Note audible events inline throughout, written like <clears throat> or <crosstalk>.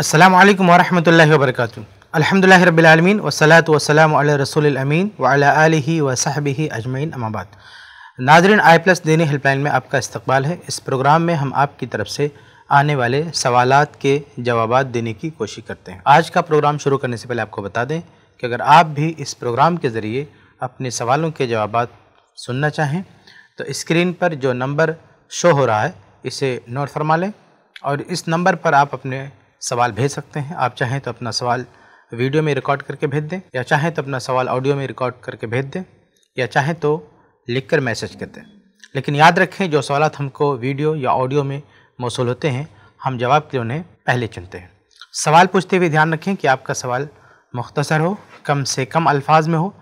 अल्लाम वरहमल वर्क अलहमदिल्ला रबालमीन वसलात वसलाम व वाली वसाहब अजमैन अमाबाद नाजरन आई प्लस देने हेल्पलाइन में आपका इस्तकबाल है इस प्रोग्राम में हम आपकी तरफ से आने वाले सवाल के जवाब देने की कोशिश करते हैं आज का प्रोग्राम शुरू करने से पहले आपको बता दें कि अगर आप भी इस प्रोग्राम के ज़रिए अपने सवालों के जवाब सुनना चाहें तो स्क्रीन पर जो नंबर शो हो रहा है इसे नोट फरमा लें और इस नंबर पर आप अपने सवाल भेज सकते हैं आप चाहें तो अपना सवाल वीडियो में रिकॉर्ड करके भेज दें या चाहें तो अपना सवाल ऑडियो में रिकॉर्ड करके भेज दें या चाहें तो लिख कर मैसेज कर दें लेकिन याद रखें जो सवाल हमको वीडियो या ऑडियो में मौसू होते हैं हम जवाब के उन्हें पहले चुनते हैं सवाल पूछते हुए ध्यान रखें कि आपका सवाल मुख्तसर हो कम से कम अल्फाज में हो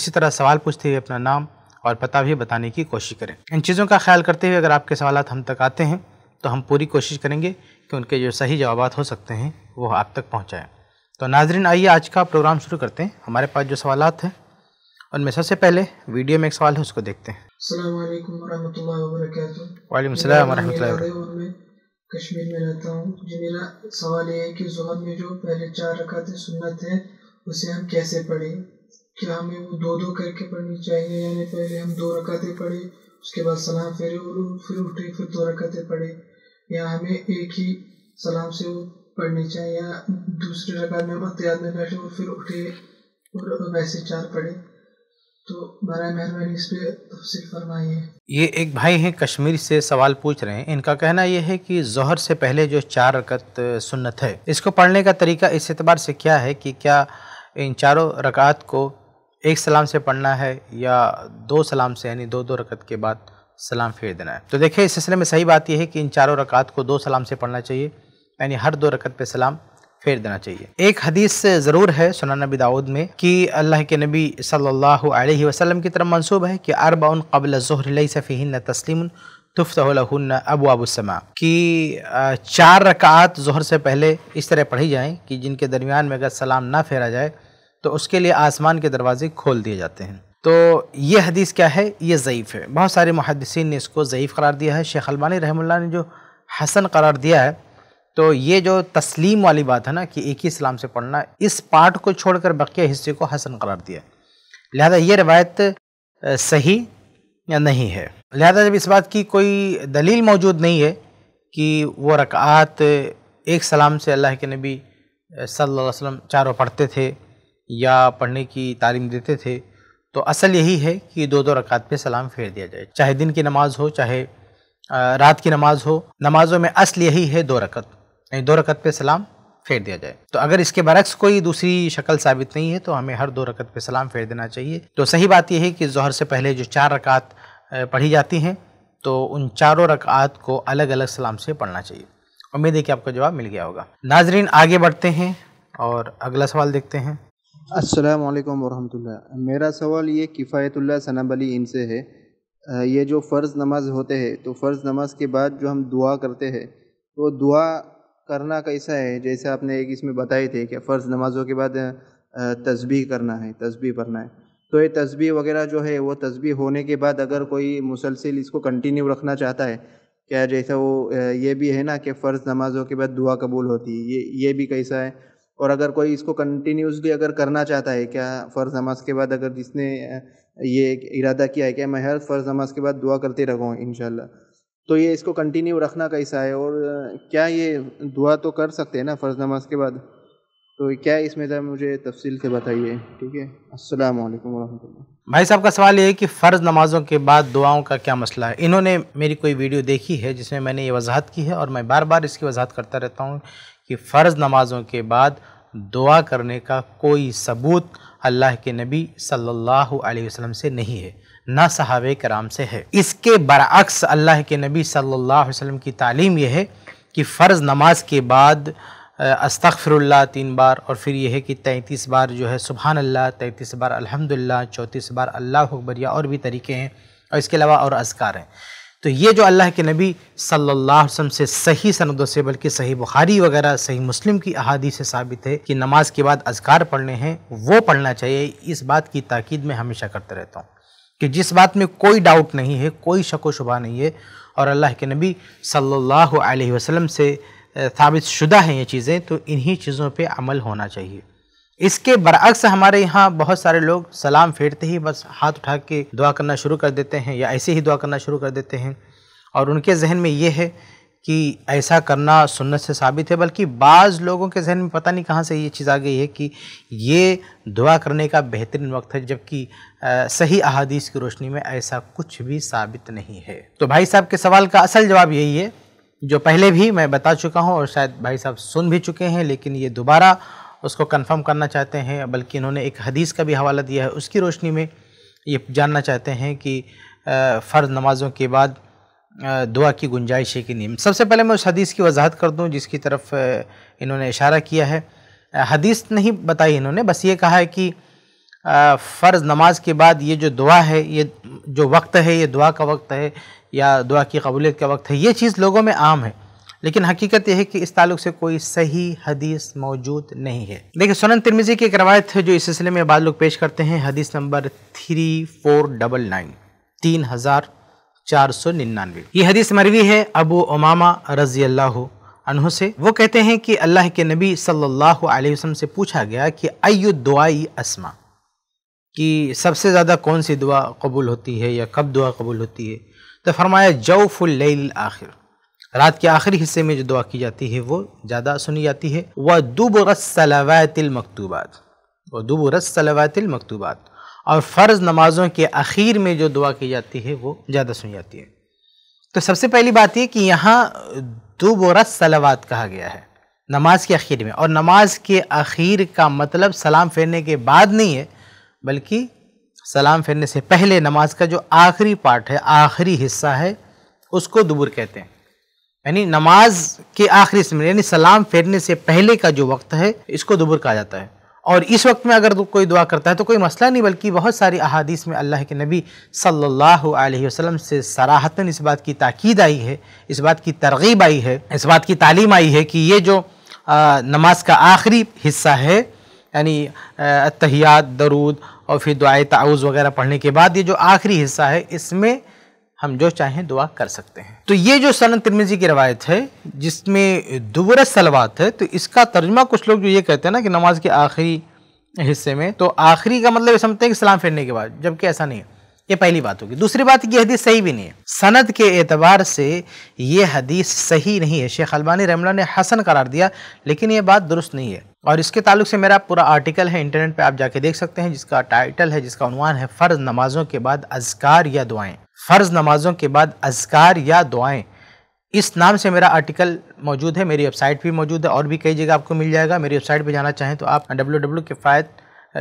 इसी तरह सवाल पूछते हुए अपना नाम और पता भी बताने की कोशिश करें इन चीज़ों का ख्याल करते हुए अगर आपके सवाल हम तक आते हैं तो हम पूरी कोशिश करेंगे कि उनके जो सही जवाब हो सकते हैं वो आप तक पहुँचाएँ तो नाजरीन आइए आज का प्रोग्राम शुरू करते हैं हमारे पास जो सवाल हैं उनमें सबसे पहले वीडियो में एक सवाल है उसको देखते हैं वालेकुम कश्मीर में रहता हूँ जी मेरा सवाल ये है कि जुहर में जो पहले चार रखाते सुन्नत है उसे हम कैसे पढ़ें क्या हमें वो दो दो करके पढ़नी चाहिए यानी पहले हम दो रखाते पढ़े उसके बाद सलाम फेरे और फिर उठे फिर दो रखाते पढ़े या हमें एक ही सलाम से पढ़नी चाहिए या दूसरी रकात में हम अहतियात में बैठे और फिर उठे और वैसे चार पढ़े तो बर मेहरबानी इस पर तफसील फरमाइए ये एक भाई हैं कश्मीर से सवाल पूछ रहे हैं इनका कहना यह है कि जहर से पहले जो चार रकत सुन्नत है इसको पढ़ने का तरीका इस एतबार से क्या है कि क्या इन चारों रकात को एक सलाम से पढ़ना है या दो सलाम से यानी दो दो रकत के बाद सलाम फेर देना है तो देखिए इस सिलसिले में सही बात यह है कि इन चारों रकात को दो सलाम से पढ़ना चाहिए यानी हर दो रकत पे सलाम फेर देना चाहिए एक हदीस ज़रूर है सुना नबी दाऊद में कि अल्लाह के नबी सल्लल्लाहु अलैहि वसल्लम की तरफ मंसूब है कि अरबाउन कबल ज़हर न तस्लीम तुफ्तन अबू अबुसमा कि चार रकात जहर से पहले इस तरह पढ़ी जाएँ कि जिनके दरमियान में अगर सलाम ना फेरा जाए तो उसके लिए आसमान के दरवाजे खोल दिए जाते हैं तो ये हदीस क्या है ये ज़यीफ़ है बहुत सारे मुहदसिन ने इसको ज़यीफ़ करार दिया है शेख अलबानी रहमुल्ला ने जो हसन करार दिया है तो ये जो तस्लीम वाली बात है ना कि एक ही इस्लाम से पढ़ना इस पार्ट को छोड़कर बकिया हिस्से को हसन करार दिया लिहाजा ये रवायत सही या नहीं है लिहाजा जब इस बात की कोई दलील मौजूद नहीं है कि वो रकात एक सलाम से अल्लाह के नबी सल्लल्लाहु अलैहि वसल्लम चारों पढ़ते थे या पढ़ने की तालीम देते थे तो असल यही है कि दो दो रकात पे सलाम फेर दिया जाए चाहे दिन की नमाज हो चाहे रात की नमाज हो नमाजों में असल यही है दो रकत यानी दो रकत पे सलाम फेर दिया जाए तो अगर इसके बरक्स कोई दूसरी शक्ल साबित नहीं है तो हमें हर दो रकत पे सलाम फेर देना चाहिए तो सही बात यह है कि जहर से पहले जो चार रकात पढ़ी जाती हैं तो उन चारों रकात को अलग अलग सलाम से पढ़ना चाहिए उम्मीद है कि आपको जवाब मिल गया होगा नाजरीन आगे बढ़ते हैं और अगला सवाल देखते हैं अस्सलाम वालेकुम वरहमतुल्लाह मेरा सवाल ये किफ़ायतुल्लाह सनम अली इनसे है ये जो फ़र्ज़ नमाज होते हैं तो फ़र्ज़ नमाज के बाद जो हम दुआ करते हैं तो दुआ करना कैसा है जैसे आपने एक इसमें बताए थे कि फ़र्ज़ नमाज़ों के बाद तस्बीह करना है तस्बीह पढ़ना है तो ये तस्बीह वगैरह जो है वो तस्बीह होने के बाद अगर कोई मुसलसिल इसको कंटिन्यू रखना चाहता है क्या जैसा वो ये भी है ना कि फ़र्ज़ नमाज़ों के बाद दुआ कबूल होती है ये ये भी कैसा है और अगर कोई इसको कंटिन्यूसली अगर करना चाहता है क्या फ़र्ज़ नमाज के बाद अगर जिसने ये इरादा किया है क्या मैं हर फ़र्ज़ नमाज के बाद दुआ करते रहूँ इन तो ये इसको कंटिन्यू रखना कैसा है और क्या ये दुआ तो कर सकते हैं ना फ़र्ज़ नमाज के बाद तो क्या इसमें ज़रा मुझे तफसील से बताइए ठीक है अस्सलाम वालेकुम भाई साहब का सवाल ये है कि फ़र्ज़ नमाज़ों के बाद दुआओं का क्या मसला है इन्होंने मेरी कोई वीडियो देखी है जिसमें मैंने ये वजाहत की है और मैं बार बार इसकी वजाहत करता रहता हूँ कि फ़र्ज़ नमाज़ों के बाद दुआ करने का कोई सबूत अल्लाह के नबी सल्लल्लाहु अलैहि वसल्लम से नहीं है ना सहाबे कराम से है इसके बरअक्स अल्लाह के नबी सल्लल्लाहु अलैहि वसल्लम की तालीम यह है कि फ़र्ज़ नमाज के बाद अस्तफ़िरल्ला तीन बार और फिर यह है कि तैंतीस बार जो है सुबहान अल्लाह तैंतीस बार अल्हम्दुलिल्लाह चौंतीस बार अल्लाह अकबर या और भी तरीके हैं और इसके अलावा और असकार हैं तो ये जो अल्लाह के नबी सल्लल्लाहु अलैहि वसल्लम से सही सनदों से बल्कि सही बुखारी वगैरह सही मुस्लिम की अहादी से साबित है कि नमाज के बाद अजगार पढ़ने हैं वो पढ़ना चाहिए इस बात की ताकीद में हमेशा करते रहता हूँ कि जिस बात में कोई डाउट नहीं है कोई शक व शुबा नहीं है और अल्लाह के नबी सल्लल्लाहु अलैहि वसल्लम से साबित शुदा हैं ये चीज़ें तो इन्हीं चीज़ों पे अमल होना चाहिए इसके बरअक्स हमारे यहाँ बहुत सारे लोग सलाम फेरते ही बस हाथ उठा के दुआ करना शुरू कर देते हैं या ऐसे ही दुआ करना शुरू कर देते हैं और उनके जहन में ये है कि ऐसा करना सुन्नत से साबित है बल्कि बाज़ लोगों के जहन में पता नहीं कहाँ से ये चीज़ आ गई है कि ये दुआ करने का बेहतरीन वक्त है जबकि सही अहादीस की रोशनी में ऐसा कुछ भी साबित नहीं है तो भाई साहब के सवाल का असल जवाब यही है जो पहले भी मैं बता चुका हूँ और शायद भाई साहब सुन भी चुके हैं लेकिन ये दोबारा उसको कंफर्म करना चाहते हैं बल्कि इन्होंने एक हदीस का भी हवाला दिया है उसकी रोशनी में ये जानना चाहते हैं कि फ़र्ज़ नमाज़ों के बाद दुआ की गुंजाइश है कि नहीं सबसे पहले मैं उस हदीस की वजाहत कर दूँ जिसकी तरफ इन्होंने इशारा किया है हदीस नहीं बताई इन्होंने बस ये कहा है कि फ़र्ज़ नमाज के बाद ये जो दुआ है ये जो वक्त है ये दुआ का वक्त है या दुआ की कबूलियत का वक्त है ये चीज़ लोगों में आम है लेकिन हकीकत यह है कि इस ताल्लुक से कोई सही हदीस मौजूद नहीं है देखिए सुनन तिरमिजी की एक रवायत है जो इस सिलसिले में बाद लोग पेश करते हैं हदीस number three four double nine तीन हज़ार चार सौ निन्यानवे ये हदीस मरवी है अबू उमामा रजी अल्लाह अनहु से वो कहते हैं कि अल्लाह के नबी सल्लल्लाहु अलैहि वसल्लम से पूछा गया कि अयु दुआई असमा कि सबसे ज़्यादा कौन सी दुआ कबूल होती है या कब दुआ कबूल होती है तो फरमाया जौफुल्ल आखिर रात के आखिरी हिस्से में जो दुआ की जाती है वो ज़्यादा सुनी जाती है व दुबरसलवातिल मकतूबात व दुबरसलवातिल मकतूबात और फ़र्ज़ नमाज़ों के आखिर में जो दुआ की जाती है वो ज़्यादा सुनी जाती है तो सबसे पहली बात यह कि यहाँ दुबरसलवात कहा गया है नमाज के आखिर में और नमाज के आखिर का मतलब सलाम फेरने के बाद नहीं है बल्कि सलाम फेरने से पहले नमाज का जो आखिरी पार्ट है आखिरी हिस्सा है उसको दुबर कहते हैं यानी नमाज के आखिरी समय यानी सलाम फेरने से पहले का जो वक्त है इसको दुबर कहा जाता है और इस वक्त में अगर कोई दुआ करता है तो कोई मसला नहीं बल्कि बहुत सारी अहादीस में अल्लाह के नबी सल्लल्लाहु अलैहि वसल्लम से सराहतन इस बात की ताकीद आई है इस बात की तरगीब आई है इस बात की तालीम आई है कि ये जो आ, नमाज का आखिरी हिस्सा है यानी तहियात दरूद और फिर दुआ ताउज़ वगैरह पढ़ने के बाद ये जो आखिरी हिस्सा है इसमें हम जो चाहें दुआ कर सकते हैं तो ये जो सनन तिरमिजी की रवायत है जिसमें दुबर सलवात है तो इसका तर्जमा कुछ लोग जो ये कहते हैं ना कि नमाज के आखिरी हिस्से में तो आखिरी का मतलब ये समझते हैं कि सलाम फेरने के बाद जबकि ऐसा नहीं है ये पहली बात होगी दूसरी बात ये हदीस सही भी नहीं है सनत के एतबार से ये हदीस सही नहीं है शेख अलबानी रमला ने हसन करार दिया लेकिन ये बात दुरुस्त नहीं है और इसके ताल्लुक से मेरा पूरा आर्टिकल है इंटरनेट पे आप जाके देख सकते हैं जिसका टाइटल है जिसका अनवान है फ़र्ज नमाजों के बाद अजकार या दुआएं फ़र्ज़ नमाज़ों के बाद अजकार या दुआएँ इस नाम से मेरा आर्टिकल मौजूद है मेरी वेबसाइट भी मौजूद है और भी कई जगह आपको मिल जाएगा मेरी वेबसाइट पर जाना चाहें तो आप डब्ल्यू डब्ल्यू किफ़ायत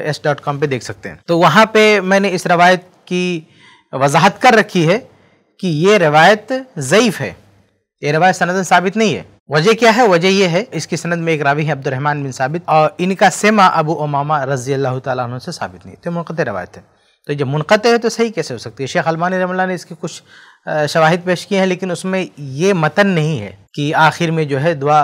एस डॉट कॉम पर देख सकते हैं तो वहाँ पर मैंने इस रवायत की वजाहत कर रखी है कि ये रवायत ज़यीफ़ है ये रवायत सनदन साबित नहीं है वजह क्या है वजह यह है इसकी सनद में एक रावी है अब्दुलरहमान बिन साबित और इनका सेमा अबू उमामा रजी अल्लाह तु से साबित नहीं तो मुकद रवायत है तो जब मुनक़ है तो सही कैसे हो सकती है शेख अलमानी रमला ने इसकी कुछ शवाहिद पेश किए हैं लेकिन उसमें ये मतन नहीं है कि आखिर में जो है दुआ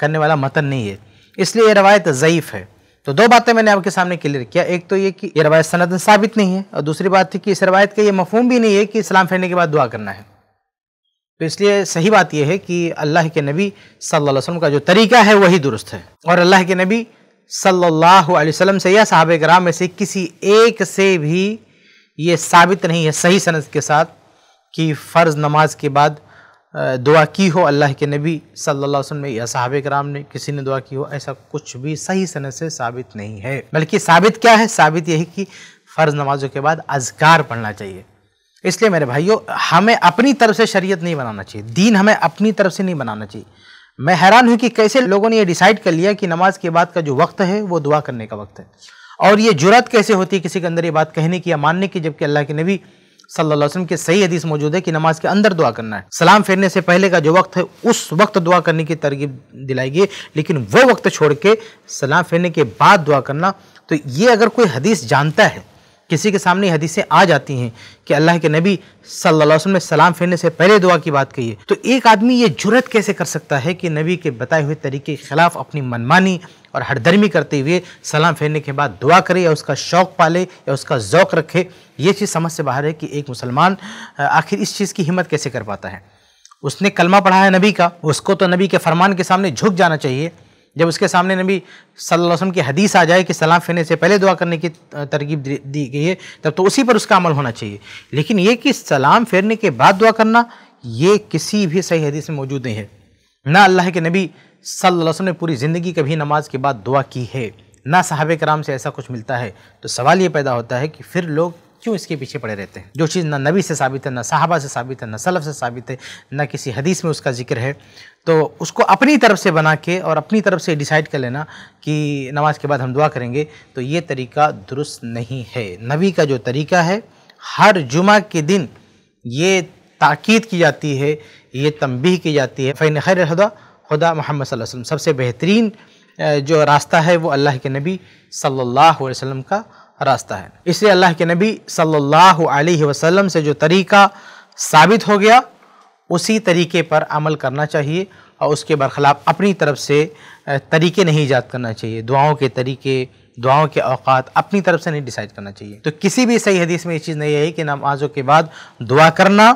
करने वाला मतन नहीं है इसलिए ये रवायत ज़यीफ़ है तो दो बातें मैंने आपके सामने क्लियर किया एक तो ये कि ये रवायत सनद साबित नहीं है और दूसरी बात थी कि इस रवायत का ये मफहम भी नहीं है कि इस्लाम फैलने के बाद दुआ करना है तो इसलिए सही बात यह है कि अल्लाह के नबी सल्लल्लाहु अलैहि वसल्लम का जो तरीका है वही दुरुस्त है और अल्लाह के नबी सल्लल्लाहु अलैहि वसल्लम से या साहब कराम में से किसी एक से भी ये साबित नहीं है सही सनद के साथ कि फ़र्ज़ नमाज के बाद दुआ की हो अल्लाह के नबी सल्लल्लाहु अलैहि वसल्लम या साहब कराम ने किसी ने दुआ की हो ऐसा कुछ भी सही सनद से साबित नहीं है बल्कि साबित क्या है साबित यही कि फ़र्ज़ नमाजों के बाद अजगार पढ़ना चाहिए इसलिए मेरे भाइयों हमें अपनी तरफ से शरीयत नहीं बनाना चाहिए दीन हमें अपनी तरफ से नहीं बनाना चाहिए मैं हैरान हूँ कि कैसे लोगों ने ये डिसाइड कर लिया कि नमाज के बाद का जो वक्त है वो दुआ करने का वक्त है और ये जुरात कैसे होती है किसी के अंदर ये बात कहने की या मानने की जबकि अल्लाह के नबी सल्लल्लाहु अलैहि वसल्लम के सही हदीस मौजूद है कि नमाज के अंदर दुआ करना है सलाम फेरने से पहले का जो वक्त है उस वक्त दुआ करने की तरगीब दिलाई गई लेकिन वो वक्त छोड़ के सलाम फेरने के बाद दुआ करना तो ये अगर कोई हदीस जानता है किसी के सामने हदीसें आ जाती हैं कि अल्लाह के नबी सल्लल्लाहु अलैहि वसल्लम ने सलाम फेरने से पहले दुआ की बात कही है तो एक आदमी ये जुरत कैसे कर सकता है कि नबी के बताए हुए तरीके के खिलाफ अपनी मनमानी और हरदर्मी करते हुए सलाम फेरने के बाद दुआ करे या उसका शौक़ पाले या उसका ज़ौक़ रखे ये चीज़ समझ से बाहर है कि एक मुसलमान आखिर इस चीज़ की हिम्मत कैसे कर पाता है उसने कलमा पढ़ा है नबी का उसको तो नबी के फरमान के सामने झुक जाना चाहिए जब उसके सामने नबी सल्लल्लाहु अलैहि वसल्लम की हदीस आ जाए कि सलाम फेरने से पहले दुआ करने की तरकीब दी गई है तब तो उसी पर उसका अमल होना चाहिए लेकिन ये कि सलाम फेरने के बाद दुआ करना ये किसी भी सही हदीस में मौजूद नहीं है ना अल्लाह के नबी सल्लल्लाहु अलैहि वसल्लम ने पूरी ज़िंदगी कभी नमाज के बाद दुआ की है ना साहब कराम से ऐसा कुछ मिलता है तो सवाल ये पैदा होता है कि फिर लोग क्यों इसके पीछे पड़े रहते हैं जो चीज़ ना नबी से साबित है ना साहबा से साबित है ना सलफ़ से साबित है ना किसी हदीस में उसका जिक्र है तो उसको अपनी तरफ से बना के और अपनी तरफ से डिसाइड कर लेना कि नमाज के बाद हम दुआ करेंगे तो ये तरीका दुरुस्त नहीं है नबी का जो तरीका है हर जुमा के दिन ये ताक़द की जाती है ये तंबीह की जाती है फ़ैन खैर हदा खुदा मोहम्मद वसल्लम सबसे बेहतरीन जो रास्ता है वो अल्लाह के नबी सल्लल्लाहु अलैहि वसल्लम का रास्ता है इसलिए अल्लाह के नबी सल्लल्लाहु अलैहि वसल्लम से जो तरीका साबित हो गया उसी तरीके पर अमल करना चाहिए और उसके बरखिलाफ़ अपनी तरफ से तरीके नहीं ईजाद करना चाहिए दुआओं के तरीके दुआओं के अवकात अपनी तरफ से नहीं डिसाइड करना चाहिए तो किसी भी सही हदीस में ये चीज़ नहीं आई कि नमाजों के बाद दुआ करना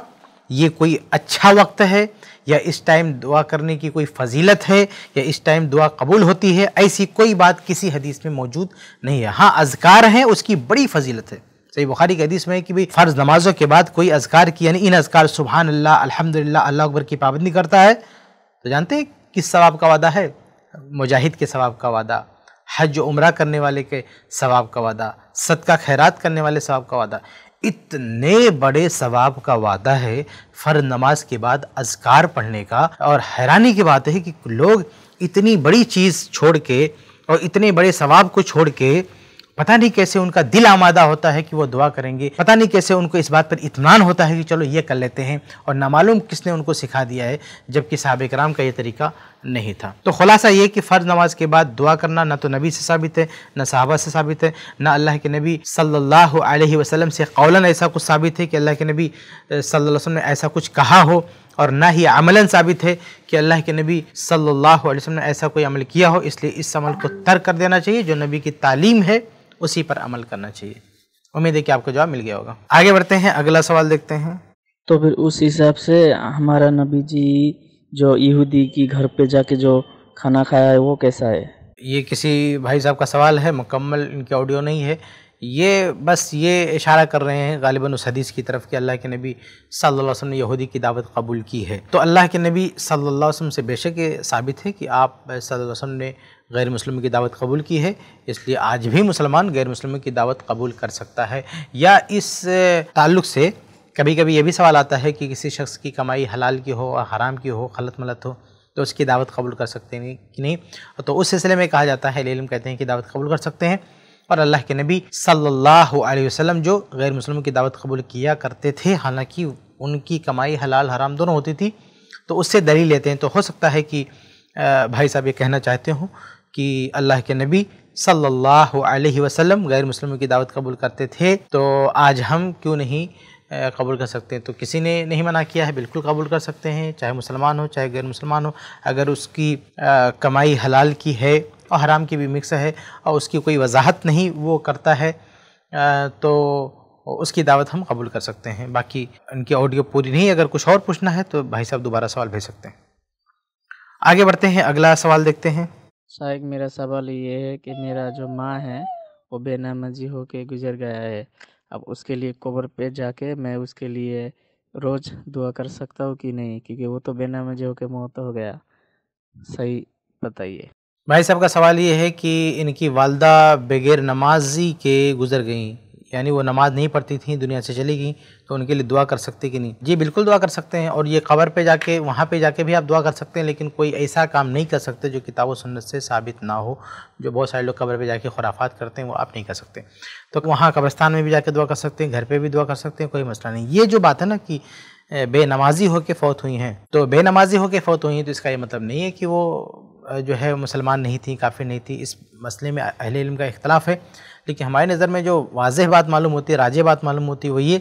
ये कोई अच्छा वक्त है या इस टाइम दुआ करने की कोई फजीलत है या इस टाइम दुआ कबूल होती है ऐसी कोई बात किसी हदीस में मौजूद नहीं है हाँ अजकार हैं उसकी बड़ी फजीलत है सही बुखारी की हदीस में है कि भाई फ़र्ज़ नमाजों के बाद कोई अजकार की यानी इन अजकार सुबहान अल्लाह अल्हम्दुलिल्लाह अल्लाह अकबर की पाबंदी करता है तो जानते हैं किस सवाब का वादा है मुजाहिद के सवाब का वादा हज उम्र करने वाले के सवाब का वादा सदका खैरात करने वाले सवाब का वादा इतने बड़े सवाब का वादा है फ़र नमाज के बाद अजकार पढ़ने का और हैरानी की बात है कि लोग इतनी बड़ी चीज़ छोड़ के और इतने बड़े सवाब को छोड़ के पता नहीं कैसे उनका दिल आमादा होता है कि वो दुआ करेंगे पता नहीं कैसे उनको इस बात पर इतमान होता है कि चलो ये कर लेते हैं और नामालूम किसने उनको सिखा दिया है जबकि साहब कराम का ये तरीका नहीं था तो खुलासा ये कि फ़र्ज़ नमाज के बाद दुआ करना ना तो नबी से साबित है ना साहबा से साबित है ना अल्लाह के नबी सल्लल्लाहु अलैहि वसल्लम से कौलन ऐसा कुछ साबित है कि अल्लाह के नबी सल्लल्लाहु अलैहि वसल्लम ने ऐसा कुछ कहा हो और ना ही अमलन साबित है कि अल्लाह के नबी सल्लल्लाहु अलैहि वसल्लम ने ऐसा कोई अमल किया हो इसलिए इस अमल को तर्क कर देना चाहिए जो नबी की तालीम है उसी पर अमल करना चाहिए उम्मीद है कि आपको जवाब मिल गया होगा आगे बढ़ते हैं अगला सवाल देखते हैं तो फिर उस हिसाब से हमारा नबी जी जो यहूदी की घर पे जाके जो खाना खाया है वो कैसा है ये किसी भाई साहब का सवाल है मुकम्मल इनकी ऑडियो नहीं है ये बस ये इशारा कर रहे हैं गालिबा उस हदीस की तरफ कि अल्लाह के नबी सल्लल्लाहु अलैहि वसल्लम ने यहूदी की दावत कबूल की है तो अल्लाह के नबी सल्लल्लाहु अलैहि वसल्लम से बेशक ये साबित है कि आप सल्लल्लाहु अलैहि वसल्लम ने गैर मुस्लिम की दावत कबूल की है इसलिए आज भी मुसलमान गैर मुस्लिम की दावत कबूल कर सकता है या इस ताल्लुक़ से कभी कभी यह भी सवाल आता है कि किसी शख्स की कमाई हलाल की हो और हराम की हो खलत मलत हो तो उसकी दावत कबूल कर सकते हैं कि नहीं तो उस सिलसिले में कहा जाता है लेलम कहते हैं कि दावत कबूल कर सकते हैं और अल्लाह के नबी सल्लल्लाहु अलैहि वसल्लम जो गैर मुस्लिम की दावत कबूल किया करते थे हालांकि उनकी कमाई हलाल हराम दोनों होती थी तो उससे दलील लेते हैं तो हो सकता है कि भाई साहब ये कहना चाहते हों कि अल्लाह के नबी सल्लल्लाहु अलैहि वसल्लम गैर मुस्लिमों की दावत कबूल करते थे तो आज हम क्यों नहीं कबूल कर सकते हैं तो किसी ने नहीं मना किया है बिल्कुल कबूल कर सकते हैं चाहे मुसलमान हो चाहे गैर मुसलमान हो अगर उसकी आ, कमाई हलाल की है और हराम की भी मिक्स है और उसकी कोई वजाहत नहीं वो करता है आ, तो उसकी दावत हम कबूल कर सकते हैं बाकी उनकी ऑडियो पूरी नहीं अगर कुछ और पूछना है तो भाई साहब दोबारा सवाल भेज सकते हैं आगे बढ़ते हैं अगला सवाल देखते हैं शायद मेरा सवाल ये है कि मेरा जो माँ है वो बेनामजी होके गुजर गया है अब उसके लिए कोबर पे जाके मैं उसके लिए रोज़ दुआ कर सकता हूँ कि नहीं क्योंकि वो तो बेनामजी होके मौत हो गया सही बताइए भाई साहब का सवाल ये है कि इनकी वालदा बगैर नमाजी के गुजर गई यानी वो नमाज़ नहीं पढ़ती थी दुनिया से चली गई तो उनके लिए दुआ कर सकते कि नहीं जी बिल्कुल दुआ कर सकते हैं और ये खबर पे जाके वहाँ पे जाके भी आप दुआ कर सकते हैं लेकिन कोई ऐसा काम नहीं कर सकते जो किताब व सुन्नत से साबित ना हो जो बहुत सारे लोग कब्र पे जाके खुराफात करते हैं वो आप नहीं कर सकते तो वहाँ कब्रस्तान में भी जाके दुआ कर सकते हैं घर पर भी दुआ कर सकते हैं कोई मसला नहीं ये जो बात है ना कि बेनमाजी होकर फ़ौत हुई हैं तो बेनमाजी होकर फ़ौत हुई हैं तो इसका ये मतलब नहीं है कि वो जो है मुसलमान नहीं थी काफ़ी नहीं थी इस मसले में अहिल इल्म का इख्तलाफ है लेकिन हमारी नज़र में जो वाज बात मालूम होती है राज बात मालूम होती है वो ये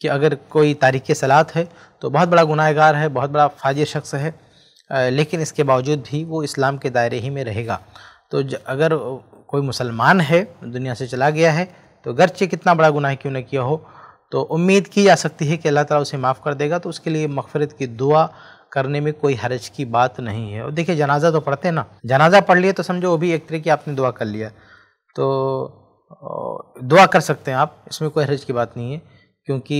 कि अगर कोई तारीख सलात है तो बहुत बड़ा गुनाहगार है बहुत बड़ा फाजिर शख्स है लेकिन इसके बावजूद भी वो इस्लाम के दायरे ही में रहेगा तो अगर कोई मुसलमान है दुनिया से चला गया है तो गरचे कितना बड़ा गुनाह क्यों न किया हो तो उम्मीद की जा सकती है कि अल्लाह ताला उसे माफ़ कर देगा तो उसके लिए मफफरत की दुआ करने में कोई हरज की बात नहीं है और देखिए जनाजा तो पढ़ते ना जनाजा पढ़ लिए तो समझो वो भी एक तरह की आपने दुआ कर लिया तो दुआ कर सकते हैं आप इसमें कोई हरज की बात नहीं है क्योंकि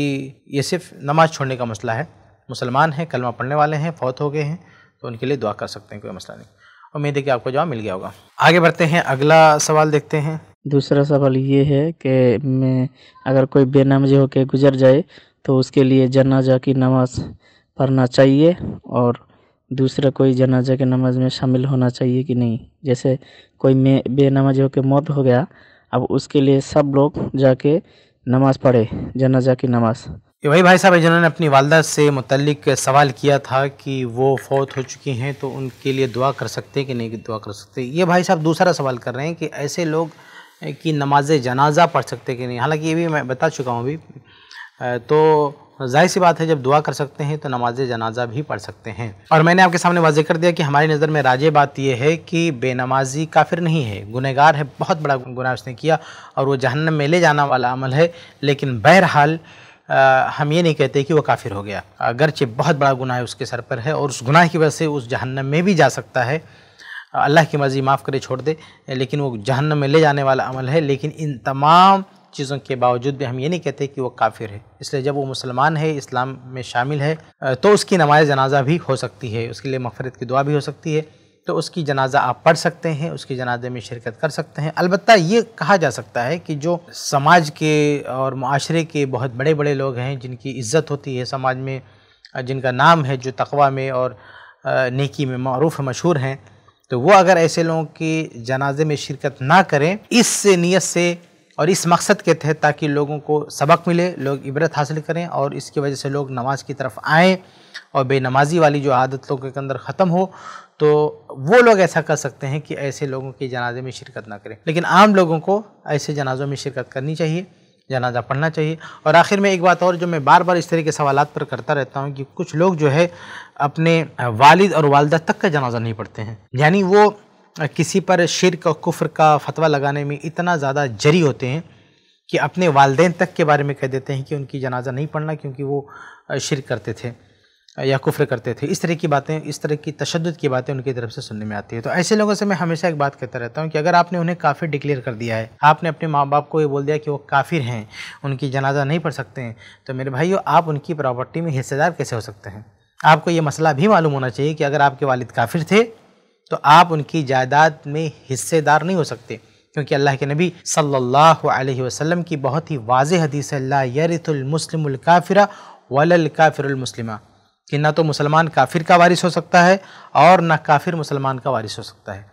ये सिर्फ नमाज़ छोड़ने का मसला है मुसलमान हैं कलमा पढ़ने वाले हैं फौत हो गए हैं तो उनके लिए दुआ कर सकते हैं कोई मसला नहीं उम्मीद है कि आपको जवाब मिल गया होगा आगे बढ़ते हैं अगला सवाल देखते हैं दूसरा सवाल ये है कि मैं अगर कोई बेनमज होकर गुजर जाए तो उसके लिए जनाजा की नमाज पढ़ना चाहिए और दूसरा कोई जनाजा की नमाज में शामिल होना चाहिए कि नहीं जैसे कोई में बेनमज होकर मौत हो गया अब उसके लिए सब लोग जाके नमाज़ पढ़े जनाजा की नमाज़ ये वही भाई साहब जिन्होंने अपनी वालदा से मुतलिक सवाल किया था कि वो फौत हो चुकी हैं तो उनके लिए दुआ कर सकते हैं कि नहीं दुआ कर सकते ये भाई साहब दूसरा सवाल कर रहे हैं कि ऐसे लोग की नमाज जनाजा पढ़ सकते कि नहीं हालांकि ये भी मैं बता चुका हूँ अभी तो जाहिर सी बात है जब दुआ कर सकते हैं तो नमाज जनाजा भी पढ़ सकते हैं और मैंने आपके सामने वाजे कर दिया कि हमारी नज़र में राजे बात यह है कि बेनमाजी काफिर नहीं है गुनहगार है बहुत बड़ा गुनाह उसने किया और वो जहन्नम में ले जाना वाला अमल है लेकिन बहरहाल आ, हम ये नहीं कहते कि वो काफिर हो गया अगरचे बहुत बड़ा गुनाह है उसके सर पर है और उस गुनाह की वजह से उस जहन्नम में भी जा सकता है अल्लाह की मर्ज़ी माफ़ करे छोड़ दे लेकिन वो जहन्नम में ले जाने वाला अमल है लेकिन इन तमाम चीज़ों के बावजूद भी हम ये नहीं कहते कि वो काफिर है इसलिए जब वो मुसलमान है इस्लाम में शामिल है तो उसकी नमाज जनाजा भी हो सकती है उसके लिए मफरत की दुआ भी हो सकती है तो उसकी जनाजा आप पढ़ सकते हैं उसके जनाजे में शिरकत कर सकते हैं अलबत् ये कहा जा सकता है कि जो समाज के और माशरे के बहुत बड़े बड़े लोग हैं जिनकी इज्जत होती है समाज में जिनका नाम है जो तकवा में और नेकी में मरूफ मशहूर हैं तो वो अगर ऐसे लोगों के जनाजे में शिरकत ना करें इस नियत से और इस मकसद के तहत ताकि लोगों को सबक मिले लोग इबरत हासिल करें और इसकी वजह से लोग नमाज की तरफ आएँ और बेनमाजी वाली जो आदत लोगों के अंदर ख़त्म हो तो वो लोग ऐसा कर सकते हैं कि ऐसे लोगों के जनाजे में शिरकत ना करें लेकिन आम लोगों को ऐसे जनाजों में शिरकत करनी चाहिए जनाजा पढ़ना चाहिए और आखिर में एक बात और जो मैं बार बार इस तरह के सवाल पर करता रहता हूँ कि कुछ लोग जो है अपने वालिद और वालदा तक का जनाजा नहीं पढ़ते हैं यानी वो किसी पर शिरक और कुफ्र का फतवा लगाने में इतना ज़्यादा जरी होते हैं कि अपने वालदे तक के बारे में कह देते हैं कि उनकी जनाजा नहीं पढ़ना क्योंकि वो शिर करते थे या कुफ्र करते थे इस तरह की बातें इस तरह की तशद की बातें उनकी तरफ से सुनने में आती है तो ऐसे लोगों से मैं हमेशा एक बात कहता रहता हूँ कि अगर आपने उन्हें काफ़िर डिक्लेयर कर दिया है आपने अपने माँ बाप को ये बोल दिया कि वो काफिर हैं उनकी जनाजा नहीं पढ़ सकते हैं तो मेरे भाइयों आप उनकी प्रॉपर्टी में हिस्सेदार कैसे हो सकते हैं आपको ये मसला भी मालूम होना चाहिए कि अगर आपके वालिद काफिर थे तो आप उनकी जायदाद में हिस्सेदार नहीं हो सकते क्योंकि अल्लाह के नबी सल्लल्लाहु अलैहि वसल्लम की बहुत ही वाज हदीस है ला यरितुलमुस्लिम काफिरा वलल कि ना तो मुसलमान काफिर का वारिस हो सकता है और ना काफिर मुसलमान का वारिस हो सकता है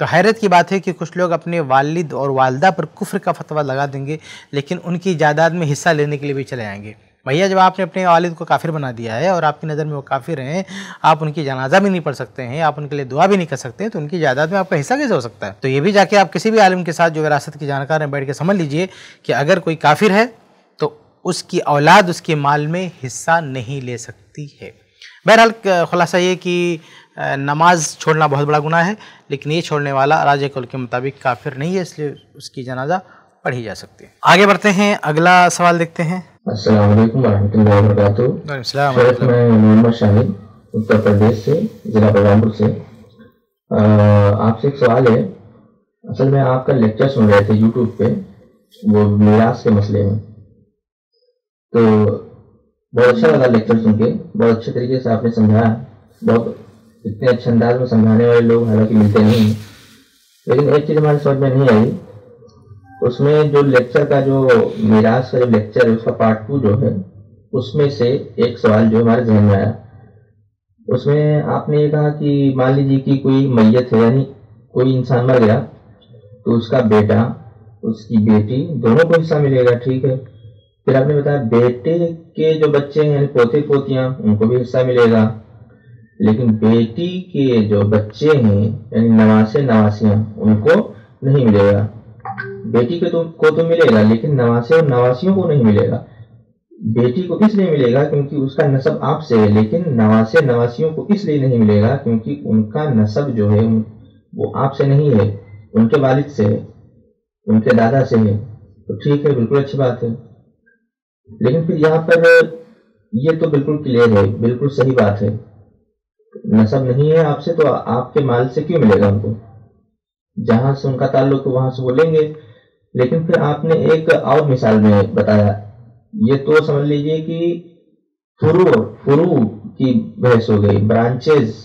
तो हैरत की बात है कि कुछ लोग अपने वालिद और वालदा पर कुफ्र का फतवा लगा देंगे लेकिन उनकी जायदाद में हिस्सा लेने के लिए भी चले आएँगे भैया जब आपने अपने वालिद को काफिर बना दिया है और आपकी नज़र में वो काफिर हैं आप उनकी जनाजा भी नहीं पढ़ सकते हैं आप उनके लिए दुआ भी नहीं कर सकते तो उनकी जायदाद में आपका हिस्सा कैसे हो सकता है तो ये भी जाके आप किसी भी आलम के साथ जो विरासत की जानकार हैं बैठ के समझ लीजिए कि अगर कोई काफिर है तो उसकी औलाद उसके माल में हिस्सा नहीं ले सकती है बहरहाल खुलासा ये कि नमाज छोड़ना बहुत बड़ा गुनाह है लेकिन ये छोड़ने वाला राज के मुताबिक काफिर नहीं है इसलिए उसकी जनाजा पढ़ी जा सकती है आगे बढ़ते हैं अगला सवाल देखते हैं असलम वरहमल वर्क शरत मैं मोहम्मद शाहिद उत्तर प्रदेश से ज़िला बलरामपुर से आपसे एक सवाल है असल में आपका लेक्चर सुन रहे थे यूट्यूब पे वो मीरास के मसले में तो बहुत अच्छा लगा लेक्चर सुन के बहुत अच्छे तरीके से आपने समझाया बहुत इतने अच्छे अंदाज में समझाने वाले लोग हालांकि मिलते नहीं लेकिन एक चीज़ हमारी समझ में नहीं आई उसमें जो लेक्चर का जो मिराज है लेक्चर उसका पार्ट टू जो है उसमें से एक सवाल जो हमारे जहन में आया उसमें आपने ये कहा कि मान लीजिए कि कोई मैयत है यानी कोई इंसान मर गया तो उसका बेटा उसकी बेटी दोनों को हिस्सा मिलेगा ठीक है फिर आपने बताया बेटे के जो बच्चे हैं पोते पोतियाँ उनको भी हिस्सा मिलेगा लेकिन बेटी के जो बच्चे हैं यानी नवासे नवासियाँ उनको नहीं मिलेगा बेटी के तो, को तो मिलेगा लेकिन नवासे और नवासियों को नहीं मिलेगा बेटी को इसलिए मिलेगा क्योंकि उसका नसब आपसे है लेकिन नवासे नवासियों को इसलिए नहीं मिलेगा क्योंकि उनका नसब जो है वो आपसे नहीं है उनके वालिद से है उनके दादा से है तो ठीक है बिल्कुल अच्छी बात है लेकिन फिर यहाँ पर ये तो बिल्कुल क्लियर है बिल्कुल सही बात है नसब नहीं है आपसे तो आपके माल से क्यों मिलेगा उनको जहां से उनका ताल्लुक वहां से बोलेंगे लेकिन फिर आपने एक और मिसाल में बताया ये तो समझ लीजिए कि फुरु फुरु की बहस हो गई ब्रांचेस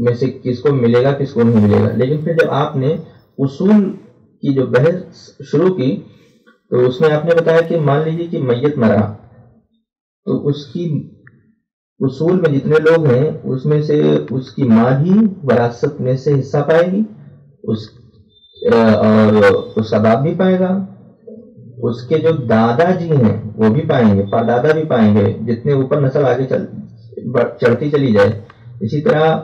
में से किसको मिलेगा किसको नहीं मिलेगा लेकिन फिर जब आपने उसूल की जो बहस शुरू की तो उसमें आपने बताया कि मान लीजिए कि मैयत मरा तो उसकी उसूल में जितने लोग हैं उसमें से उसकी माँ ही वरासत में से हिस्सा पाएगी उस और उस बाप भी पाएगा उसके जो दादाजी हैं वो भी पाएंगे परदादा भी पाएंगे जितने ऊपर नस्ल आगे चल चढ़ती चली जाए इसी तरह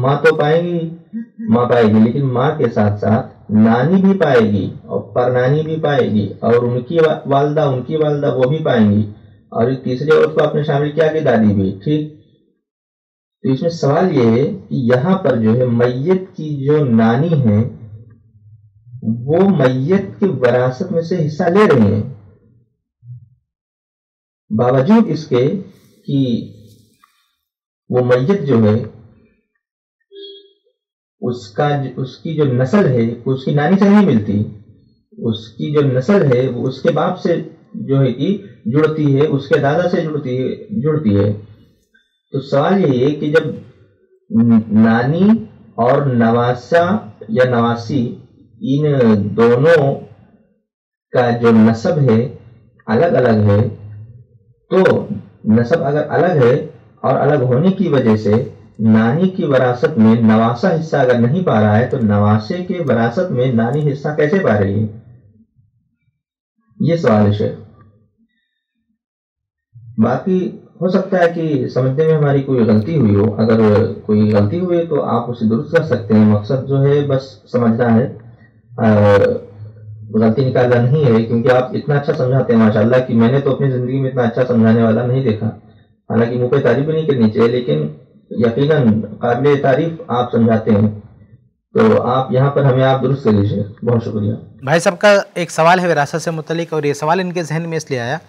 माँ तो पाएगी माँ पाएगी लेकिन माँ के साथ साथ नानी भी पाएगी और पर नानी भी पाएगी और उनकी वा, वालदा उनकी वालदा वो भी पाएंगी और तीसरे और उसको आपने शामिल किया कि दादी भी ठीक तो इसमें सवाल ये है कि यहाँ पर जो है मैयत की जो नानी है वो मैयत की वरासत में से हिस्सा ले रहे हैं बावजूद इसके कि वो मैयत जो है उसका उसकी जो नस्ल है उसकी नानी से नहीं मिलती उसकी जो नस्ल है वो उसके बाप से जो है कि जुड़ती है उसके दादा से जुड़ती है जुड़ती है तो सवाल यही है कि जब नानी और नवासा या नवासी इन दोनों का जो नसब है अलग अलग है तो नसब अगर अलग है और अलग होने की वजह से नानी की वरासत में नवासा हिस्सा अगर नहीं पा रहा है तो नवासे के वरासत में नानी हिस्सा कैसे पा रही है ये सवाल है बाकी हो सकता है कि समझने में हमारी कोई गलती हुई हो अगर कोई गलती हुई तो आप उसे दुरुस्त कर सकते हैं मकसद जो है बस समझना है गलती निकालना नहीं है क्योंकि आप इतना अच्छा समझाते हैं माशाल्लाह कि मैंने तो अपनी ज़िंदगी में इतना अच्छा समझाने वाला नहीं देखा हालांकि मुंह पर तारीफ भी नहीं करनी चाहिए लेकिन यकीनन काबिल तारीफ आप समझाते हैं तो आप यहाँ पर हमें आप दुरुस्त कर लीजिए बहुत शुक्रिया भाई साहब का एक सवाल है विरासत से मुतलिक और ये सवाल इनके जहन में इसलिए आया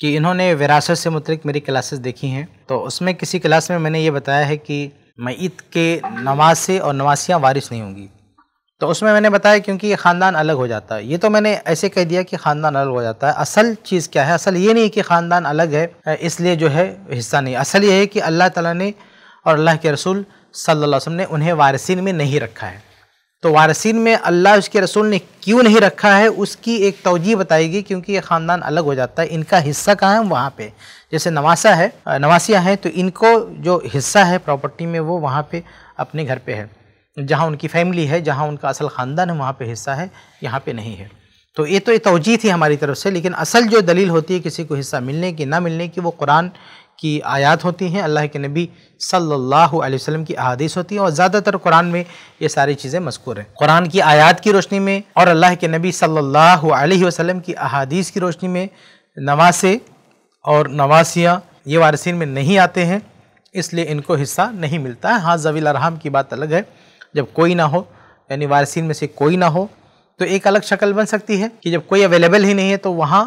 कि इन्होंने विरासत से मुतलिक मेरी क्लासेस देखी हैं तो उसमें किसी क्लास में मैंने ये बताया है कि मैं ईद के नवासे और नवासियाँ वारिश नहीं होंगी तो उसमें मैंने बताया क्योंकि ये ख़ानदान अलग हो जाता है ये तो मैंने ऐसे कह दिया कि ख़ानदान अलग हो जाता है असल चीज़ क्या है असल ये नहीं कि ख़ानदान अलग है इसलिए जो है हिस्सा नहीं असल ये है कि अल्लाह ताला ने और अल्लाह के रसूल सल्लल्लाहु अलैहि वसल्लम ने उन्हें वारसिन में नहीं रखा है तो वारसिन में अल्लाह उसके रसूल ने क्यों नहीं रखा है उसकी एक तोजी बताएगी क्योंकि ये ख़ानदान अलग हो जाता है इनका हिस्सा कहाँ है वहाँ पर जैसे नवासा है नवासिया है तो इनको जो हिस्सा है प्रॉपर्टी में वो वहाँ पर अपने घर पर है जहाँ उनकी फैमिली है जहाँ उनका असल ख़ानदान है वहाँ पर हिस्सा है यहाँ पर नहीं है तो ये तो ये तोजीह थी हमारी तरफ से लेकिन असल जो दलील होती है किसी को हिस्सा मिलने की ना मिलने की वो कुरान की आयात होती हैं अल्लाह के नबी सल्लल्लाहु अलैहि वसल्लम की अहादीस होती हैं और ज़्यादातर कुरान में ये सारी चीज़ें मस्कूर हैं कुरान की आयात की रोशनी में और अल्लाह के नबी सल्लल्लाहु अलैहि वसल्लम की अहादीस की रोशनी में नवासे और नवासियाँ ये वारसिन में नहीं आते हैं इसलिए इनको हिस्सा नहीं मिलता है हाँ जवील अरहम की बात अलग है जब कोई ना हो यानी वारसिन में से कोई ना हो तो एक अलग शक्ल बन सकती है कि जब कोई अवेलेबल ही नहीं है तो वहाँ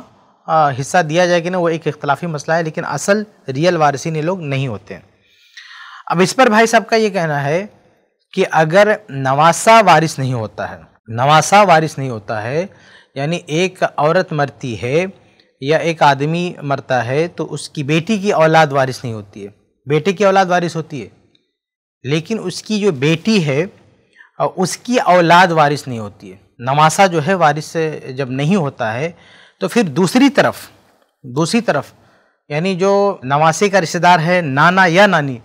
हिस्सा दिया जाए कि ना वो एक इख्तलाफी मसला है लेकिन असल रियल वारसिन ये लोग नहीं होते हैं अब इस पर भाई साहब का ये कहना है कि अगर नवासा वारिस नहीं होता है नवासा वारिस नहीं होता है यानी एक औरत मरती है या एक आदमी मरता है तो उसकी बेटी की औलाद वारिस नहीं होती है बेटे की औलाद वारिस होती है लेकिन उसकी जो बेटी है उसकी औलाद वारिस नहीं होती है नवासा जो है वारिस से जब नहीं होता है तो फिर दूसरी तरफ दूसरी तरफ यानी जो नवासे का रिश्तेदार है नाना या नानी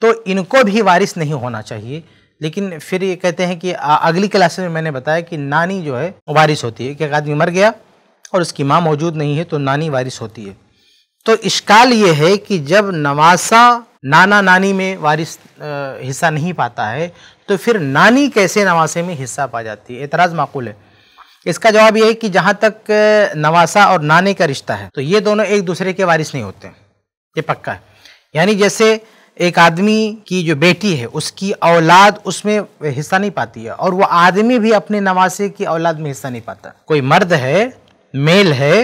तो इनको भी वारिस नहीं होना चाहिए लेकिन फिर ये कहते हैं कि अगली क्लास में मैंने बताया कि नानी जो है वारिस होती है कि एक आदमी मर गया और उसकी माँ मौजूद नहीं है तो नानी वारिस होती है तो इश्काल ये है कि जब नवासा नाना नानी में वारिस हिस्सा नहीं पाता है तो फिर नानी कैसे नवासे में हिस्सा पा जाती है एतराज़ माकूल है इसका जवाब यह है कि जहाँ तक नवासा और नाने का रिश्ता है तो ये दोनों एक दूसरे के वारिस नहीं होते ये पक्का है यानी जैसे एक आदमी की जो बेटी है उसकी औलाद उसमें हिस्सा नहीं पाती है और वो आदमी भी अपने नवासे की औलाद में हिस्सा नहीं पाता कोई मर्द है मेल है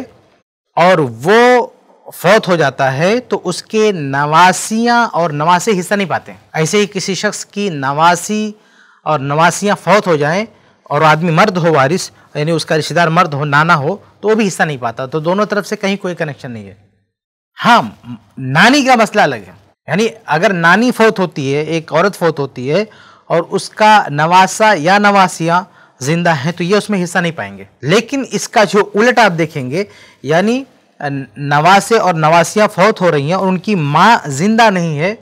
और वो फौत हो जाता है तो उसके नवासियाँ और नवासे हिस्सा नहीं पाते ऐसे ही किसी शख्स की नवासी और नवासियाँ फौत हो जाएं और आदमी मर्द हो वारिस यानी उसका रिश्तेदार मर्द हो नाना हो तो वो भी हिस्सा नहीं पाता तो दोनों तरफ से कहीं कोई कनेक्शन नहीं है हाँ नानी का मसला अलग है यानी अगर नानी फौत होती है एक औरत फौत होती है और उसका नवासा या नवासियाँ जिंदा हैं तो ये उसमें हिस्सा नहीं पाएंगे लेकिन इसका जो उलट आप देखेंगे यानी नवासे और नवासियाँ फौत हो रही हैं और उनकी माँ जिंदा नहीं है